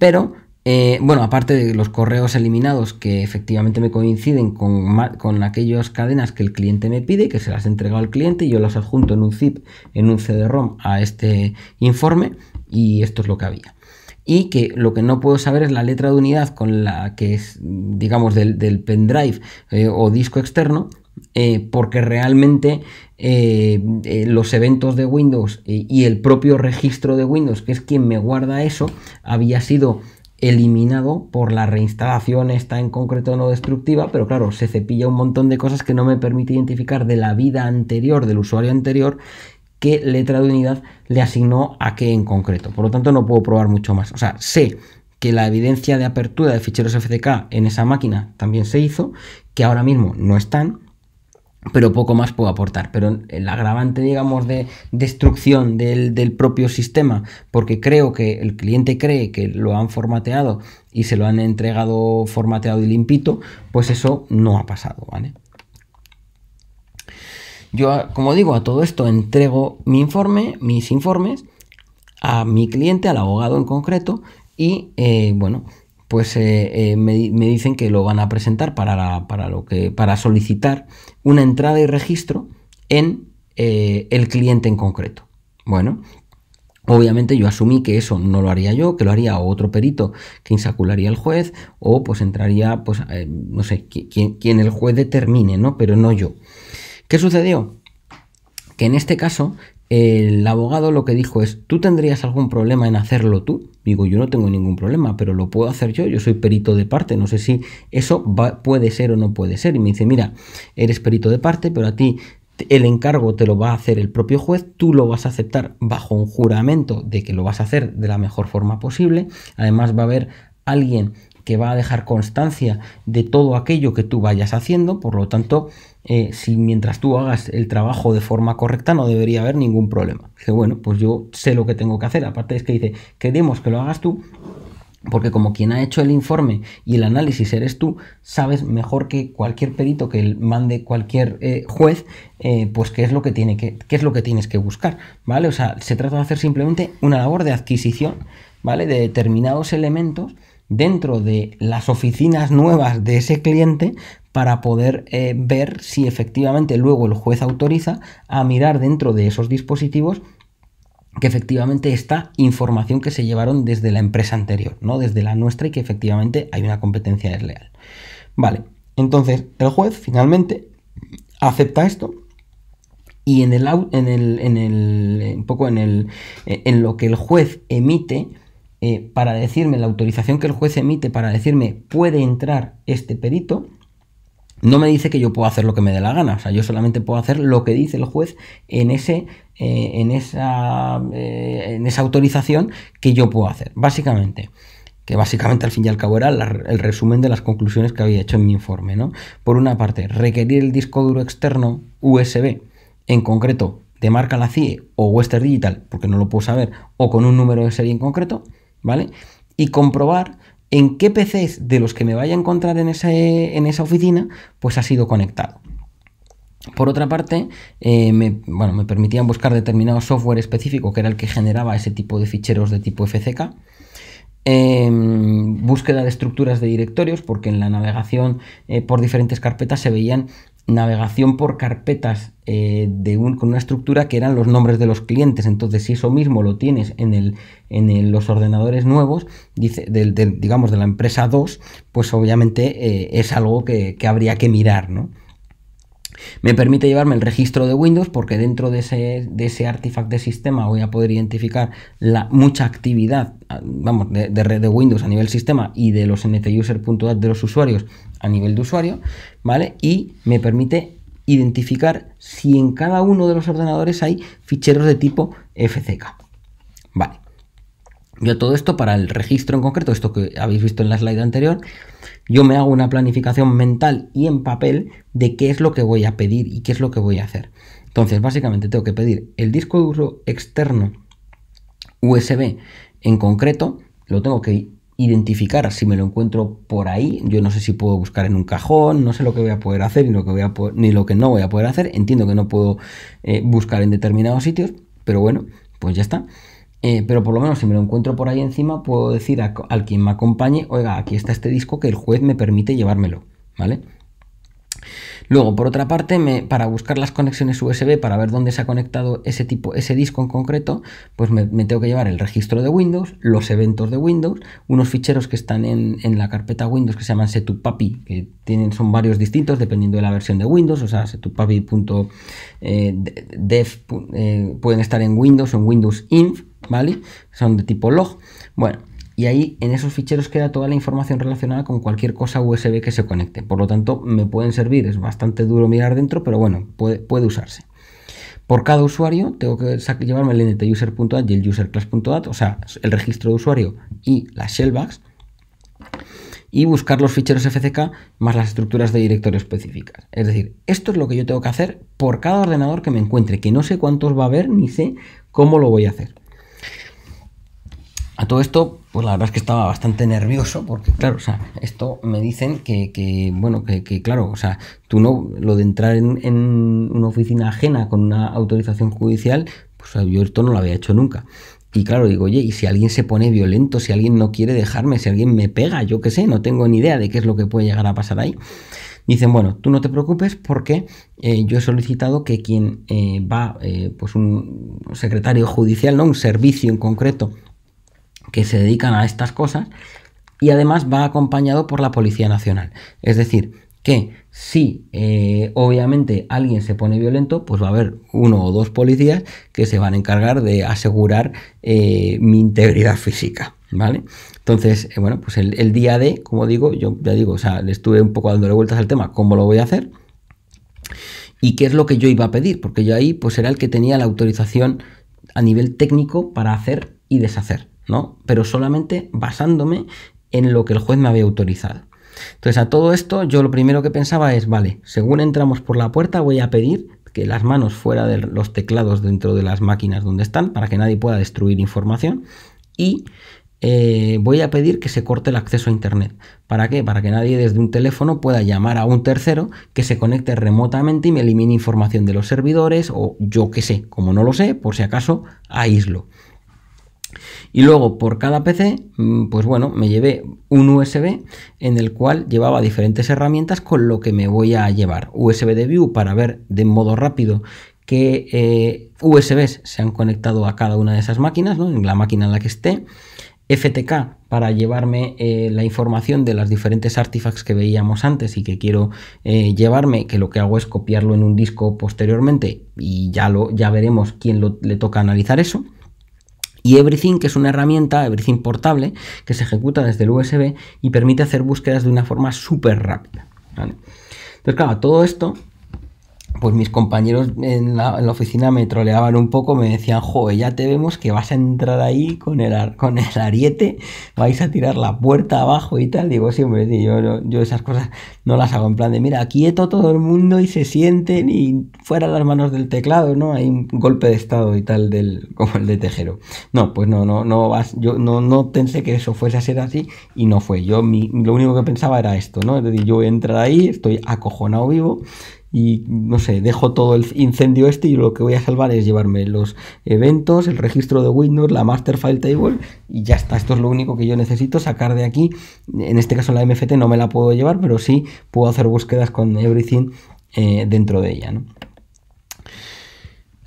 Pero eh, bueno, aparte de los correos eliminados que efectivamente me coinciden con, con aquellas cadenas que el cliente me pide, que se las he entregado al cliente, y yo las adjunto en un zip, en un CD-ROM a este informe y esto es lo que había. Y que lo que no puedo saber es la letra de unidad con la que es, digamos, del, pendrive eh, o disco externo, eh, porque realmente los eventos de Windows y el propio registro de Windows, que es quien me guarda eso, había sido eliminado por la reinstalación esta en concreto no destructiva, pero claro, se cepilla un montón de cosas que no me permite identificar de la vida anterior, del usuario anterior, qué letra de unidad le asignó a qué en concreto. Por lo tanto, no puedo probar mucho más. O sea, sé que la evidencia de apertura de ficheros FTK en esa máquina también se hizo, que ahora mismo no están, pero poco más puedo aportar. Pero el agravante, digamos, de destrucción del, propio sistema, porque creo que el cliente cree que lo han formateado y se lo han entregado formateado y limpito, pues eso no ha pasado, ¿vale? Yo, como digo, a todo esto entrego mi informe, mis informes, a mi cliente, al abogado en concreto, y eh, bueno, pues eh, eh, me, dicen que lo van a presentar para, lo que, para solicitar una entrada y registro en eh, el cliente en concreto. Bueno, obviamente yo asumí que eso no lo haría yo, que lo haría otro perito que insacularía el juez o pues entraría, pues no sé, quien, el juez determine, ¿no? Pero no yo. ¿Qué sucedió? Que en este caso el abogado lo que dijo es, ¿tú tendrías algún problema en hacerlo tú? Digo, yo no tengo ningún problema, pero lo puedo hacer yo, yo soy perito de parte, no sé si eso puede ser o no puede ser. Y me dice, mira, eres perito de parte, pero a ti el encargo te lo va a hacer el propio juez, tú lo vas a aceptar bajo un juramento de que lo vas a hacer de la mejor forma posible. Además va a haber alguien que va a dejar constancia de todo aquello que tú vayas haciendo, por lo tanto, eh, si mientras tú hagas el trabajo de forma correcta no debería haber ningún problema. Dice, bueno, pues yo sé lo que tengo que hacer. Aparte es que dice, queremos que lo hagas tú, porque como quien ha hecho el informe y el análisis eres tú, sabes mejor que cualquier perito que mande cualquier eh, juez, eh, pues qué es lo que tiene que, qué es lo que tienes que buscar, ¿vale? O sea, se trata de hacer simplemente una labor de adquisición, ¿vale? De determinados elementos dentro de las oficinas nuevas de ese cliente para poder eh, ver si efectivamente luego el juez autoriza a mirar dentro de esos dispositivos que efectivamente está información que se llevaron desde la empresa anterior, no desde la nuestra y que efectivamente hay una competencia desleal. Vale, entonces el juez finalmente acepta esto y en el en el, poco eh, en lo que el juez emite eh, para decirme la autorización que el juez emite para decirme puede entrar este perito no me dice que yo puedo hacer lo que me dé la gana. O sea, yo solamente puedo hacer lo que dice el juez en, ese, eh, en, esa, eh, en esa autorización que yo puedo hacer, básicamente. Que básicamente al fin y al cabo era el resumen de las conclusiones que había hecho en mi informe. ¿no? Por una parte, requerir el disco duro externo USB, en concreto de marca la CIE o Western Digital, porque no lo puedo saber, o con un número de serie en concreto, ¿vale? Y comprobar en qué PCs de los que me vaya a encontrar en, en esa oficina, pues ha sido conectado. Por otra parte, eh, me, bueno, me permitían buscar determinado software específico que era el que generaba ese tipo de ficheros de tipo FCK. Em, búsqueda de estructuras de directorios, porque en la navegación eh, por diferentes carpetas se veían navegación por carpetas eh, de un, con una estructura que eran los nombres de los clientes. Entonces, si eso mismo lo tienes en el en los ordenadores nuevos, dice, del, digamos, de la empresa 2, pues obviamente eh, es algo que, habría que mirar, ¿no? Me permite llevarme el registro de Windows porque dentro de ese, de ese artifact de sistema voy a poder identificar mucha actividad, ah, vamos, de, red de Windows a nivel sistema y de los ntuser.dat de los usuarios a nivel de usuario, ¿vale? Y me permite identificar si en cada uno de los ordenadores hay ficheros de tipo FCK. Yo todo esto para el registro en concreto, esto que habéis visto en la slide anterior, yo me hago una planificación mental y en papel de qué es lo que voy a pedir y qué es lo que voy a hacer. Entonces, básicamente tengo que pedir el disco duro externo USB en concreto, lo tengo que identificar si me lo encuentro por ahí. Yo no sé si puedo buscar en un cajón, no sé lo que voy a poder hacer ni lo que, voy a ni lo que no voy a poder hacer. Entiendo que no puedo eh, buscar en determinados sitios, pero bueno, pues ya está. Eh, pero por lo menos si me lo encuentro por ahí encima, puedo decir al quien me acompañe, oiga, aquí está este disco que el juez me permite llevármelo, ¿vale? Luego, por otra parte, para buscar las conexiones USB, para ver dónde se ha conectado ese tipo, ese disco en concreto, pues me, tengo que llevar el registro de Windows, los eventos de Windows, unos ficheros que están en, la carpeta Windows que se llaman setupapi, que tienen, son varios distintos dependiendo de la versión de Windows, o sea, setupapi.dev eh, eh, pueden estar en Windows o en Windows Inf, ¿vale? Son de tipo log. Bueno, y ahí en esos ficheros queda toda la información relacionada con cualquier cosa USB que se conecte. Por lo tanto, me pueden servir. Es bastante duro mirar dentro, pero bueno, puede, usarse. Por cada usuario tengo que llevarme el ntuser.dat y el userclass.dat, o sea, el registro de usuario y las shellbags y buscar los ficheros FCK más las estructuras de directorio específicas. Es decir, esto es lo que yo tengo que hacer por cada ordenador que me encuentre, que no sé cuántos va a haber ni sé cómo lo voy a hacer. A todo esto, pues la verdad es que estaba bastante nervioso porque, claro, o sea, esto me dicen que, bueno, que, claro, o sea, tú no, lo de entrar en, una oficina ajena con una autorización judicial, pues yo esto no lo había hecho nunca. Y claro, digo, oye, y si alguien se pone violento, si alguien no quiere dejarme, si alguien me pega, yo qué sé, no tengo ni idea de qué es lo que puede llegar a pasar ahí. Dicen, bueno, tú no te preocupes porque eh, yo he solicitado que quien eh, va, eh, pues un secretario judicial, ¿no? Un servicio en concreto que se dedican a estas cosas y además va acompañado por la Policía Nacional. Es decir, que si eh, obviamente alguien se pone violento, pues va a haber uno o dos policías que se van a encargar de asegurar eh, mi integridad física. ¿Vale? Entonces, eh, bueno, pues el, el, día de, como digo, yo ya digo, o sea, le estuve un poco dándole vueltas al tema, ¿cómo lo voy a hacer? ¿Y qué es lo que yo iba a pedir? Porque yo ahí, pues era el que tenía la autorización a nivel técnico para hacer y deshacer. Pero solamente basándome en lo que el juez me había autorizado. Entonces, a todo esto, yo lo primero que pensaba es, vale, según entramos por la puerta, voy a pedir que las manos fuera de los teclados dentro de las máquinas donde están, para que nadie pueda destruir información. Y eh, voy a pedir que se corte el acceso a Internet. ¿Para qué? Para que nadie desde un teléfono pueda llamar a un tercero que se conecte remotamente y me elimine información de los servidores o yo qué sé, como no lo sé, por si acaso, aíslo. Y luego por cada PC, mm, pues bueno, me llevé un USB en el cual llevaba diferentes herramientas con lo que me voy a llevar. USB de View para ver de modo rápido qué eh, USBs se han conectado a cada una de esas máquinas, en la máquina en la que esté. FTK para llevarme eh, la información de las diferentes artifacts que veíamos antes y que quiero eh, llevarme, que lo que hago es copiarlo en un disco posteriormente y ya, lo, ya veremos quién le toca analizar eso. Y Everything, que es una herramienta, Everything portable, que se ejecuta desde el USB y permite hacer búsquedas de una forma súper rápida. Entonces, claro, todo esto pues mis compañeros en la, oficina me troleaban un poco, me decían, joder, ya te vemos que vas a entrar ahí con el, con el ariete, vais a tirar la puerta abajo y tal. Digo, siempre, sí, yo, yo, esas cosas no las hago en plan de, mira, quieto todo el mundo y se sienten y fuera las manos del teclado, ¿no? Hay un golpe de estado y tal del, como el de Tejero. No, pues no, no, no vas, yo no, no pensé que eso fuese a ser así y no fue. Yo lo único que pensaba era esto, ¿no? Es decir, yo voy a entrar ahí, estoy acojonado vivo y no sé, dejo todo el incendio este y lo que voy a salvar es llevarme los eventos, el registro de Windows, la master file table y ya está, esto es lo único que yo necesito sacar de aquí, en este caso la MFT no me la puedo llevar, pero sí puedo hacer búsquedas con everything eh, dentro de ella,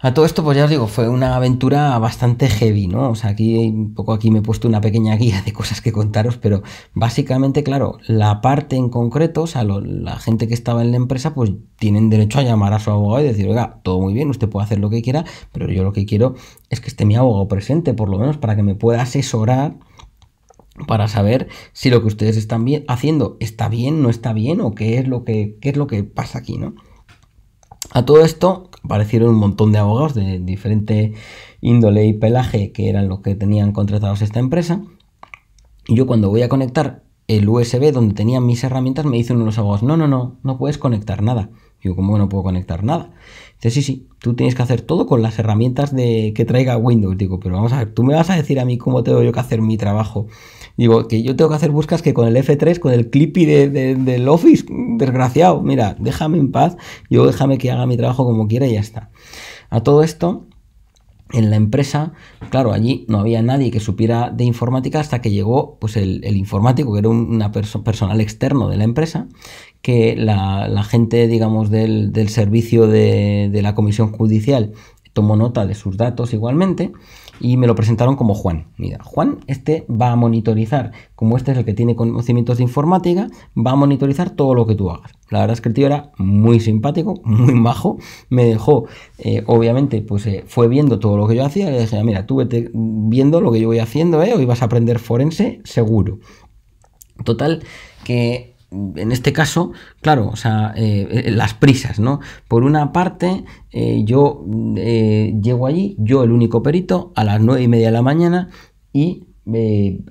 a todo esto, pues ya os digo, fue una aventura bastante heavy, ¿no? O sea, aquí un poco aquí me he puesto una pequeña guía de cosas que contaros, pero básicamente, claro, la parte en concreto, o sea, la gente que estaba en la empresa, pues tienen derecho a llamar a su abogado y decir, oiga, todo muy bien, usted puede hacer lo que quiera, pero yo lo que quiero es que esté mi abogado presente, por lo menos, para que me pueda asesorar para saber si lo que ustedes están haciendo está bien, no está bien, o qué es lo que, qué es lo que pasa aquí, ¿no? A todo esto, aparecieron un montón de abogados de diferente índole y pelaje que eran los que tenían contratados esta empresa. Y yo cuando voy a conectar el USB donde tenían mis herramientas, me dicen uno de los abogados, no, no, no, no puedes conectar nada. Yo, ¿cómo no puedo conectar nada? Dice, sí, sí, tú tienes que hacer todo con las herramientas de, que traiga Windows. Digo, pero vamos a ver, tú me vas a decir a mí cómo tengo yo que hacer mi trabajo Digo, que yo tengo que hacer buscas que con el F3, con el clippy de, del Office, desgraciado, mira, déjame en paz, yo déjame que haga mi trabajo como quiera y ya está. A todo esto, en la empresa, claro, allí no había nadie que supiera de informática hasta que llegó pues, el, informático, que era un una persona personal externo de la empresa, que la, gente, digamos, del, servicio de, la comisión judicial tomó nota de sus datos igualmente y me lo presentaron como Juan. Mira, Juan, este va a monitorizar, como este es el que tiene conocimientos de informática, va a monitorizar todo lo que tú hagas. La verdad es que el tío era muy simpático, muy majo, me dejó, eh, obviamente, pues eh, fue viendo todo lo que yo hacía le dije, mira, tú vete viendo lo que yo voy haciendo, ¿eh? hoy vas a aprender forense seguro. Total, que en este caso, claro, o sea, eh, eh, las prisas, ¿no? Por una parte, eh, yo llego allí, yo el único perito, a las nueve y media de la mañana y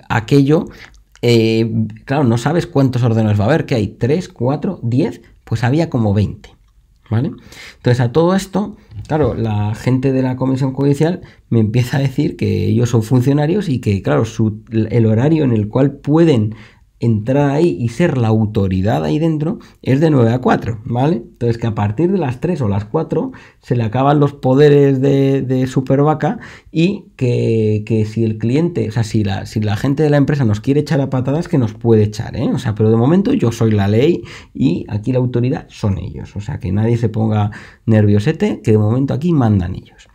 aquello, claro, no sabes cuántos órdenes va a haber, que hay 3, 4, 10, pues había como 20. ¿Vale? Entonces a todo esto, claro, la gente de la comisión judicial me empieza a decir que ellos son funcionarios y que, claro, el horario en el cual pueden entrar ahí y ser la autoridad ahí dentro es de 9 a 4, ¿vale? Entonces que a partir de las 3 o las 4 se le acaban los poderes de, super vaca y que, si el cliente, o sea, si la, si la gente de la empresa nos quiere echar a patadas, que nos puede echar, ¿eh? O sea, pero de momento yo soy la ley y aquí la autoridad son ellos, o sea, que nadie se ponga nerviosete, que de momento aquí mandan ellos.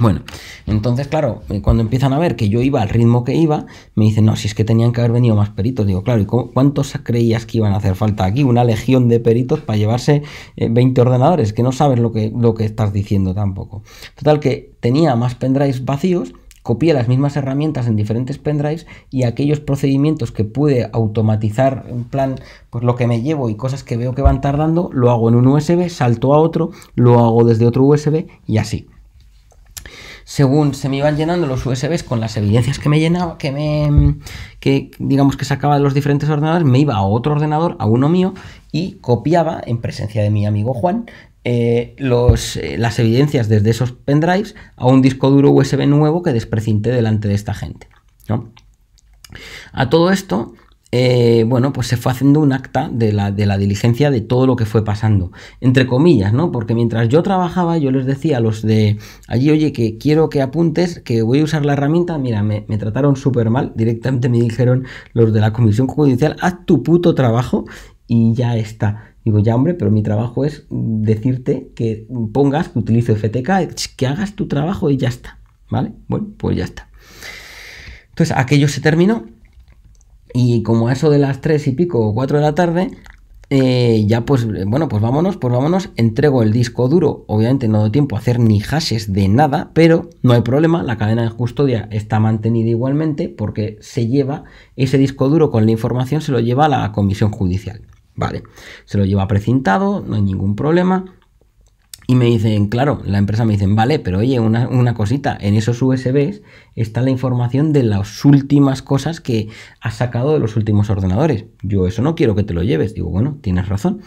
Bueno, entonces, claro, eh, cuando empiezan a ver que yo iba al ritmo que iba, me dicen, no, si es que tenían que haber venido más peritos. Digo, claro, ¿y cuántos creías que iban a hacer falta aquí? Una legión de peritos para llevarse 20 eh, ordenadores, que no sabes lo que, lo que estás diciendo tampoco. Total, que tenía más pendrives vacíos, copié las mismas herramientas en diferentes pendrives y aquellos procedimientos que pude automatizar, en plan, pues lo que me llevo y cosas que veo que van tardando, lo hago en un USB, salto a otro, lo hago desde otro USB y así según se me iban llenando los USBs con las evidencias que me llenaba, que me que digamos que sacaba de los diferentes ordenadores, me iba a otro ordenador, a uno mío, y copiaba, en presencia de mi amigo Juan, eh, los, eh, las evidencias desde esos pendrives a un disco duro USB nuevo que desprecinté delante de esta gente. ¿no? A todo esto, eh, bueno, pues se fue haciendo un acta de la, diligencia de todo lo que fue pasando, entre comillas, ¿no? Porque mientras yo trabajaba, yo les decía a los de allí, oye, que quiero que apuntes, que voy a usar la herramienta, mira, me, me trataron súper mal, directamente me dijeron los de la Comisión Judicial, haz tu puto trabajo y ya está. Digo, ya hombre, pero mi trabajo es decirte que pongas, que utilice FTK, que hagas tu trabajo y ya está, ¿vale? Bueno, pues ya está. Entonces, aquello se terminó y como a eso de las 3 y pico o 4 de la tarde, eh, ya pues, eh, bueno, pues vámonos, pues vámonos, entrego el disco duro, obviamente no doy tiempo a hacer ni hashes de nada, pero no hay problema, la cadena de custodia está mantenida igualmente porque se lleva ese disco duro con la información, se lo lleva a la comisión judicial, ¿vale? Se lo lleva precintado, no hay ningún problema, y me dicen, claro, la empresa me dicen, vale, pero oye, una, cosita, en esos USBs está la información de las últimas cosas que has sacado de los últimos ordenadores. Yo eso no quiero que te lo lleves. Digo, bueno, tienes razón.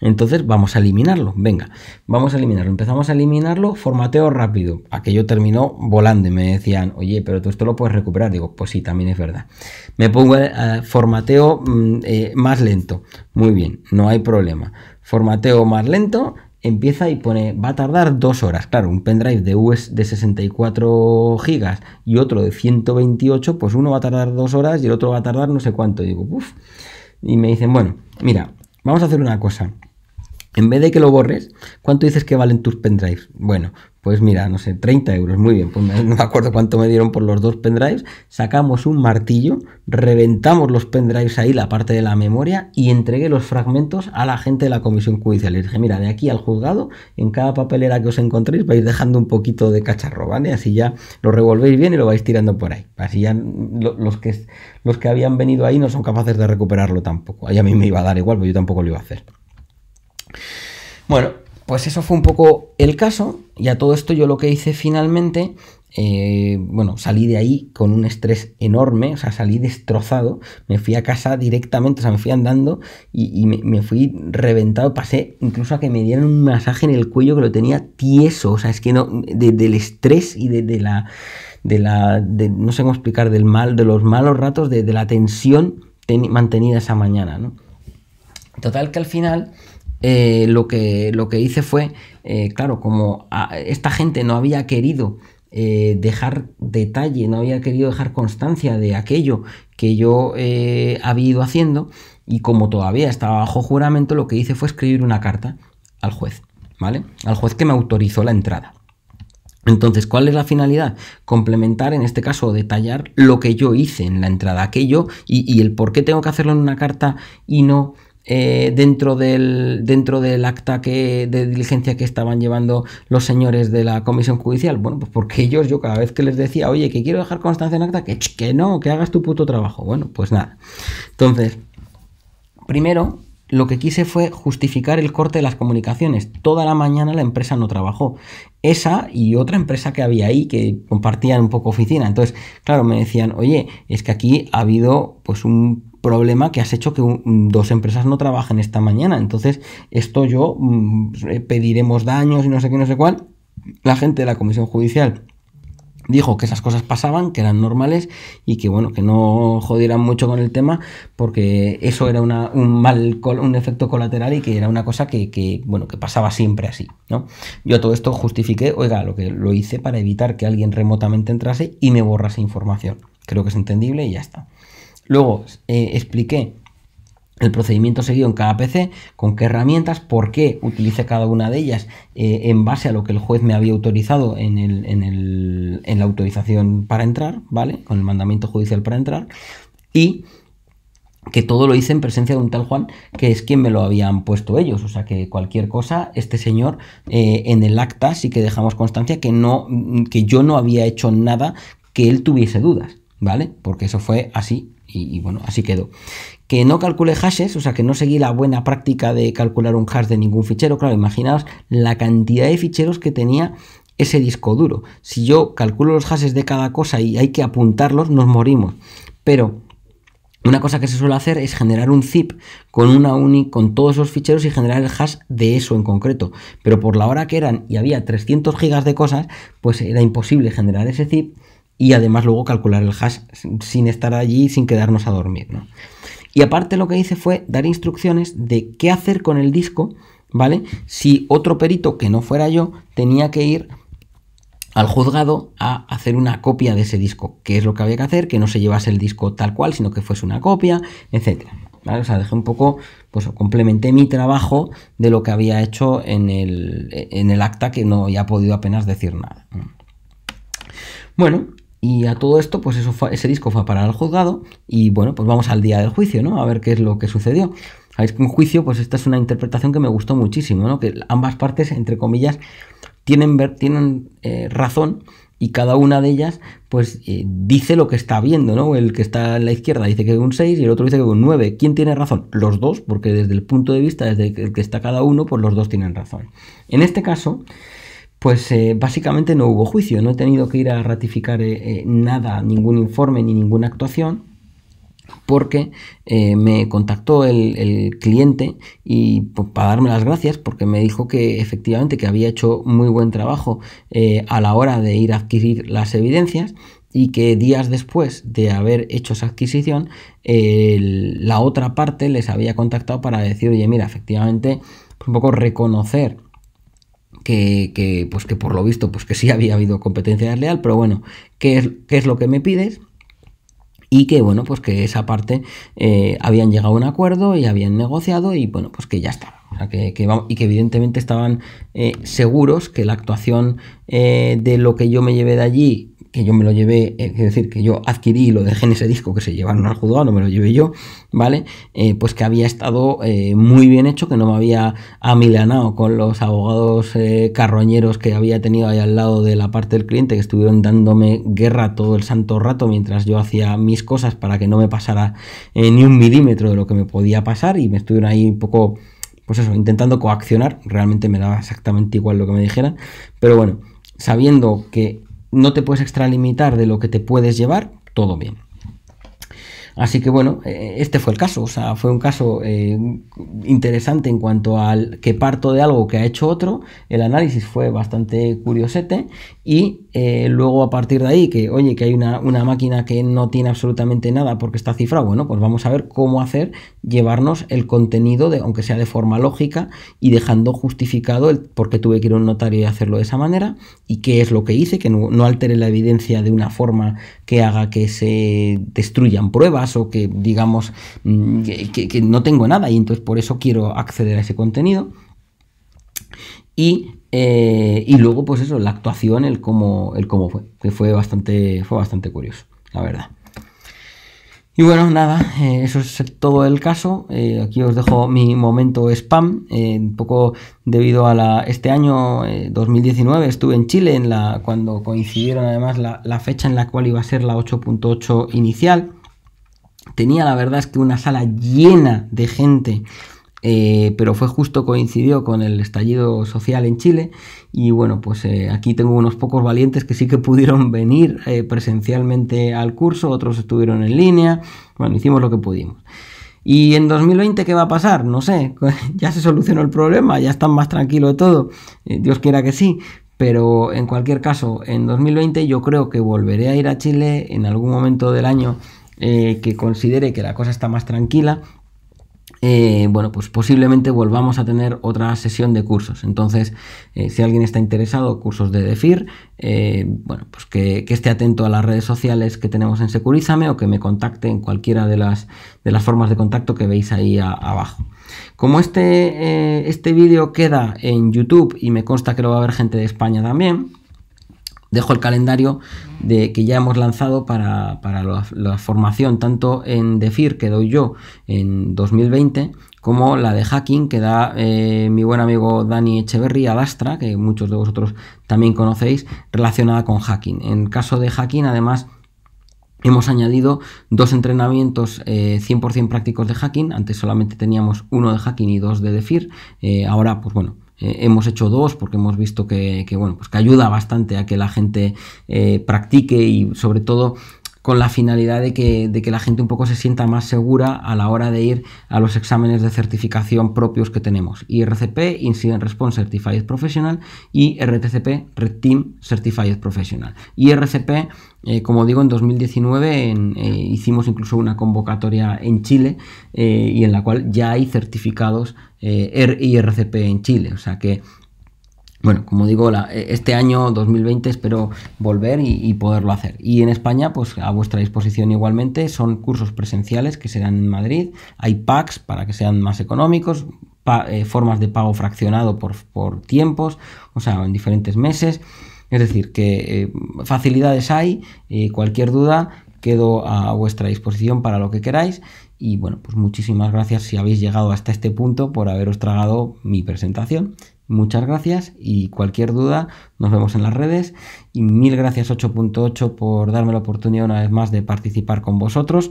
Entonces vamos a eliminarlo. Venga, vamos a eliminarlo. Empezamos a eliminarlo, formateo rápido. Aquello terminó volando y me decían, oye, pero tú esto lo puedes recuperar. Digo, pues sí, también es verdad. Me pongo eh, formateo mm, eh, más lento. Muy bien, no hay problema. Formateo más lento empieza y pone, va a tardar dos horas. Claro, un pendrive de US de 64 gigas y otro de 128, pues uno va a tardar dos horas y el otro va a tardar no sé cuánto. digo, Y me dicen, bueno, mira, vamos a hacer una cosa. En vez de que lo borres, ¿cuánto dices que valen tus pendrives? Bueno, pues mira, no sé, 30 euros, muy bien, pues no me acuerdo cuánto me dieron por los dos pendrives, sacamos un martillo, reventamos los pendrives ahí, la parte de la memoria, y entregué los fragmentos a la gente de la comisión judicial. Les dije, mira, de aquí al juzgado, en cada papelera que os encontréis vais dejando un poquito de cacharro, ¿vale? Así ya lo revolvéis bien y lo vais tirando por ahí. Así ya los, que, los que habían venido ahí no son capaces de recuperarlo tampoco. Ahí a mí me iba a dar igual, pero yo tampoco lo iba a hacer. Bueno, pues eso fue un poco el caso. Y a todo esto yo lo que hice finalmente, eh, bueno, salí de ahí con un estrés enorme, o sea, salí destrozado, me fui a casa directamente, o sea, me fui andando y, me, fui reventado, pasé incluso a que me dieran un masaje en el cuello que lo tenía tieso, o sea, es que no, del estrés y de, la, de la, no sé cómo explicar, del mal, de los malos ratos, de, la tensión mantenida esa mañana, ¿no? Total que al final eh, lo, que, lo que hice fue, eh, claro, como esta gente no había querido eh, dejar detalle, no había querido dejar constancia de aquello que yo había ido haciendo, y como todavía estaba bajo juramento, lo que hice fue escribir una carta al juez, ¿vale? Al juez que me autorizó la entrada. Entonces, ¿cuál es la finalidad? Complementar, en este caso, detallar lo que yo hice en la entrada, aquello y el por qué tengo que hacerlo en una carta y no eh, dentro, del, dentro del acta que, de diligencia que estaban llevando los señores de la comisión judicial? Bueno, pues porque ellos, yo cada vez que les decía, oye, que quiero dejar constancia en acta, que, que no, que hagas tu puto trabajo. Bueno, pues nada. Entonces, primero, lo que quise fue justificar el corte de las comunicaciones. Toda la mañana la empresa no trabajó. Esa y otra empresa que había ahí que compartían un poco oficina. Entonces, claro, me decían, oye, es que aquí ha habido pues un problema que has hecho que mm, dos empresas no trabajen esta mañana. Entonces, esto yo mm, pediremos daños y no sé qué, no sé cuál. La gente de la Comisión Judicial dijo que esas cosas pasaban, que eran normales y que bueno, que no jodieran mucho con el tema porque eso era una, un mal un efecto colateral y que era una cosa que, bueno, que pasaba siempre así, ¿no? Yo todo esto justifiqué, oiga, lo que lo hice para evitar que alguien remotamente entrase y me borrase información. Creo que es entendible y ya está. Luego eh, expliqué el procedimiento seguido en cada PC, con qué herramientas, por qué utilicé cada una de ellas eh, en base a lo que el juez me había autorizado en, la autorización para entrar, ¿vale? Con el mandamiento judicial para entrar. Y que todo lo hice en presencia de un tal Juan, que es quien me lo habían puesto ellos. O sea que cualquier cosa, este señor eh, en el acta sí que dejamos constancia que, que yo no había hecho nada que él tuviese dudas, ¿vale? Porque eso fue así y, bueno, así quedó. Que no calcule hashes, o sea, que no seguí la buena práctica de calcular un hash de ningún fichero. Claro, imaginaos la cantidad de ficheros que tenía ese disco duro. Si yo calculo los hashes de cada cosa y hay que apuntarlos, nos morimos. Pero una cosa que se suele hacer es generar un zip con una uni con todos los ficheros y generar el hash de eso en concreto. Pero por la hora que eran y había 300 gigas de cosas, pues era imposible generar ese zip y además luego calcular el hash sin estar allí, sin quedarnos a dormir, ¿no? Y aparte lo que hice fue dar instrucciones de qué hacer con el disco, ¿vale? Si otro perito que no fuera yo tenía que ir al juzgado a hacer una copia de ese disco, ¿Qué es lo que había que hacer, que no se llevase el disco tal cual, sino que fuese una copia, etcétera. O sea, dejé un poco, pues complementé mi trabajo de lo que había hecho en el, en el acta que no había podido apenas decir nada. Bueno, y a todo esto, pues eso fue, ese disco fue para el juzgado y bueno, pues vamos al día del juicio, ¿no? A ver qué es lo que sucedió. Sabéis que en juicio, pues esta es una interpretación que me gustó muchísimo, ¿no? Que ambas partes, entre comillas, tienen, ver, tienen eh, razón y cada una de ellas, pues eh, dice lo que está viendo, ¿no? El que está a la izquierda dice que es un 6 y el otro dice que es un 9. ¿Quién tiene razón? Los dos, porque desde el punto de vista, desde el que está cada uno, pues los dos tienen razón. En este caso pues eh, básicamente no hubo juicio, no he tenido que ir a ratificar eh, eh, nada, ningún informe ni ninguna actuación, porque me contactó el, cliente y pues, para darme las gracias porque me dijo que efectivamente que había hecho muy buen trabajo a la hora de ir a adquirir las evidencias y que días después de haber hecho esa adquisición la otra parte les había contactado para decir oye mira efectivamente un poco reconocer que, pues que por lo visto, pues que sí había habido competencia desleal, pero bueno, ¿qué es, lo que me pides? y que bueno pues que esa parte eh, habían llegado a un acuerdo y habían negociado y bueno pues que ya está que, y que evidentemente estaban eh, seguros que la actuación eh, de lo que yo me llevé de allí que yo me lo llevé, es eh, decir, que yo adquirí y lo dejé en ese disco que se llevaron al juzgado, no me lo llevé yo, ¿vale? Eh, pues que había estado eh, muy bien hecho, que no me había amilanado con los abogados carroñeros que había tenido ahí al lado de la parte del cliente, que estuvieron dándome guerra todo el santo rato mientras yo hacía mis cosas para que no me pasara ni un milímetro de lo que me podía pasar y me estuvieron ahí un poco... Pues eso, intentando coaccionar, realmente me daba exactamente igual lo que me dijeran, pero bueno, sabiendo que no te puedes extralimitar de lo que te puedes llevar, todo bien. Así que bueno, e, este fue el caso, o sea, fue un caso eh, interesante en cuanto al que parto de algo que ha hecho otro, el análisis fue bastante curiosete y eh, luego a partir de ahí que, oye, que hay una, máquina que no tiene absolutamente nada porque está cifrado, bueno, pues vamos a ver cómo hacer llevarnos el contenido, de, aunque sea de forma lógica y dejando justificado el por qué tuve que ir a un notario y hacerlo de esa manera y qué es lo que hice, que no altere la evidencia de una forma que haga que se destruyan pruebas o que digamos mm, que, no tengo nada y entonces por eso quiero acceder a ese contenido. Eh, y luego, pues eso, la actuación, el cómo, el cómo fue, que fue bastante, fue bastante curioso, la verdad. Y bueno, nada, eh, eso es todo el caso. Eh, aquí os dejo mi momento spam. un poco debido a Este año, 2019, estuve en Chile en la, cuando coincidieron además la, la fecha en la cual iba a ser la 8.8 inicial. Tenía la verdad es que una sala llena de gente, eh, pero fue justo coincidió con el estallido social en Chile y bueno, pues eh, aquí tengo unos pocos valientes que sí que pudieron venir eh, presencialmente al curso, otros estuvieron en línea, bueno, hicimos lo que pudimos. ¿Y en 2020 qué va a pasar? No sé, ya se solucionó el problema, ya están más tranquilos de todo, Dios quiera que sí, pero en cualquier caso, en 2020 yo creo que volveré a ir a Chile en algún momento del año eh, que considere que la cosa está más tranquila, eh, bueno, pues posiblemente volvamos a tener otra sesión de cursos. Entonces, eh, si alguien está interesado, cursos de DEFIR, bueno, pues que, esté atento a las redes sociales que tenemos en Securízame o que me contacte en cualquiera de las, formas de contacto que veis ahí abajo. Como este, este vídeo queda en YouTube y me consta que lo va a ver gente de España también, dejo el calendario de que ya hemos lanzado para, la, formación, tanto en DeFir que doy yo en 2020, como la de hacking que da eh, mi buen amigo Dani Echeverry Lastra que muchos de vosotros también conocéis, relacionada con hacking. En caso de hacking, además, Hemos añadido dos entrenamientos 100% eh, prácticos de hacking. Antes solamente teníamos uno de hacking y dos de DeFir. Eh, ahora, pues bueno, eh, hemos hecho dos porque hemos visto que, bueno, pues que ayuda bastante a que la gente eh, practique y sobre todo con la finalidad de que, la gente un poco se sienta más segura a la hora de ir a los exámenes de certificación propios que tenemos. IRCP, Incident Response Certified Professional, y RTCP, Red Team Certified Professional. IRCP, eh, como digo, en 2019 eh, hicimos incluso una convocatoria en Chile eh, y en la cual ya hay certificados IRCP en Chile. O sea que bueno, como digo, e, este año 2020 espero volver y, poderlo hacer. Y en España, pues a vuestra disposición igualmente, son cursos presenciales que serán en Madrid, hay packs para que sean más económicos, eh, formas de pago fraccionado por, tiempos, o sea, en diferentes meses. Es decir, que eh, facilidades hay, eh, cualquier duda quedo a vuestra disposición para lo que queráis. Y bueno, pues muchísimas gracias si habéis llegado hasta este punto por haberos tragado mi presentación. Muchas gracias y cualquier duda nos vemos en las redes y mil gracias 8.8 por darme la oportunidad una vez más de participar con vosotros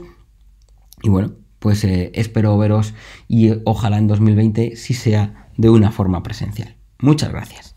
y bueno, pues eh, espero veros y eh, ojalá en 2020 si sea de una forma presencial. Muchas gracias.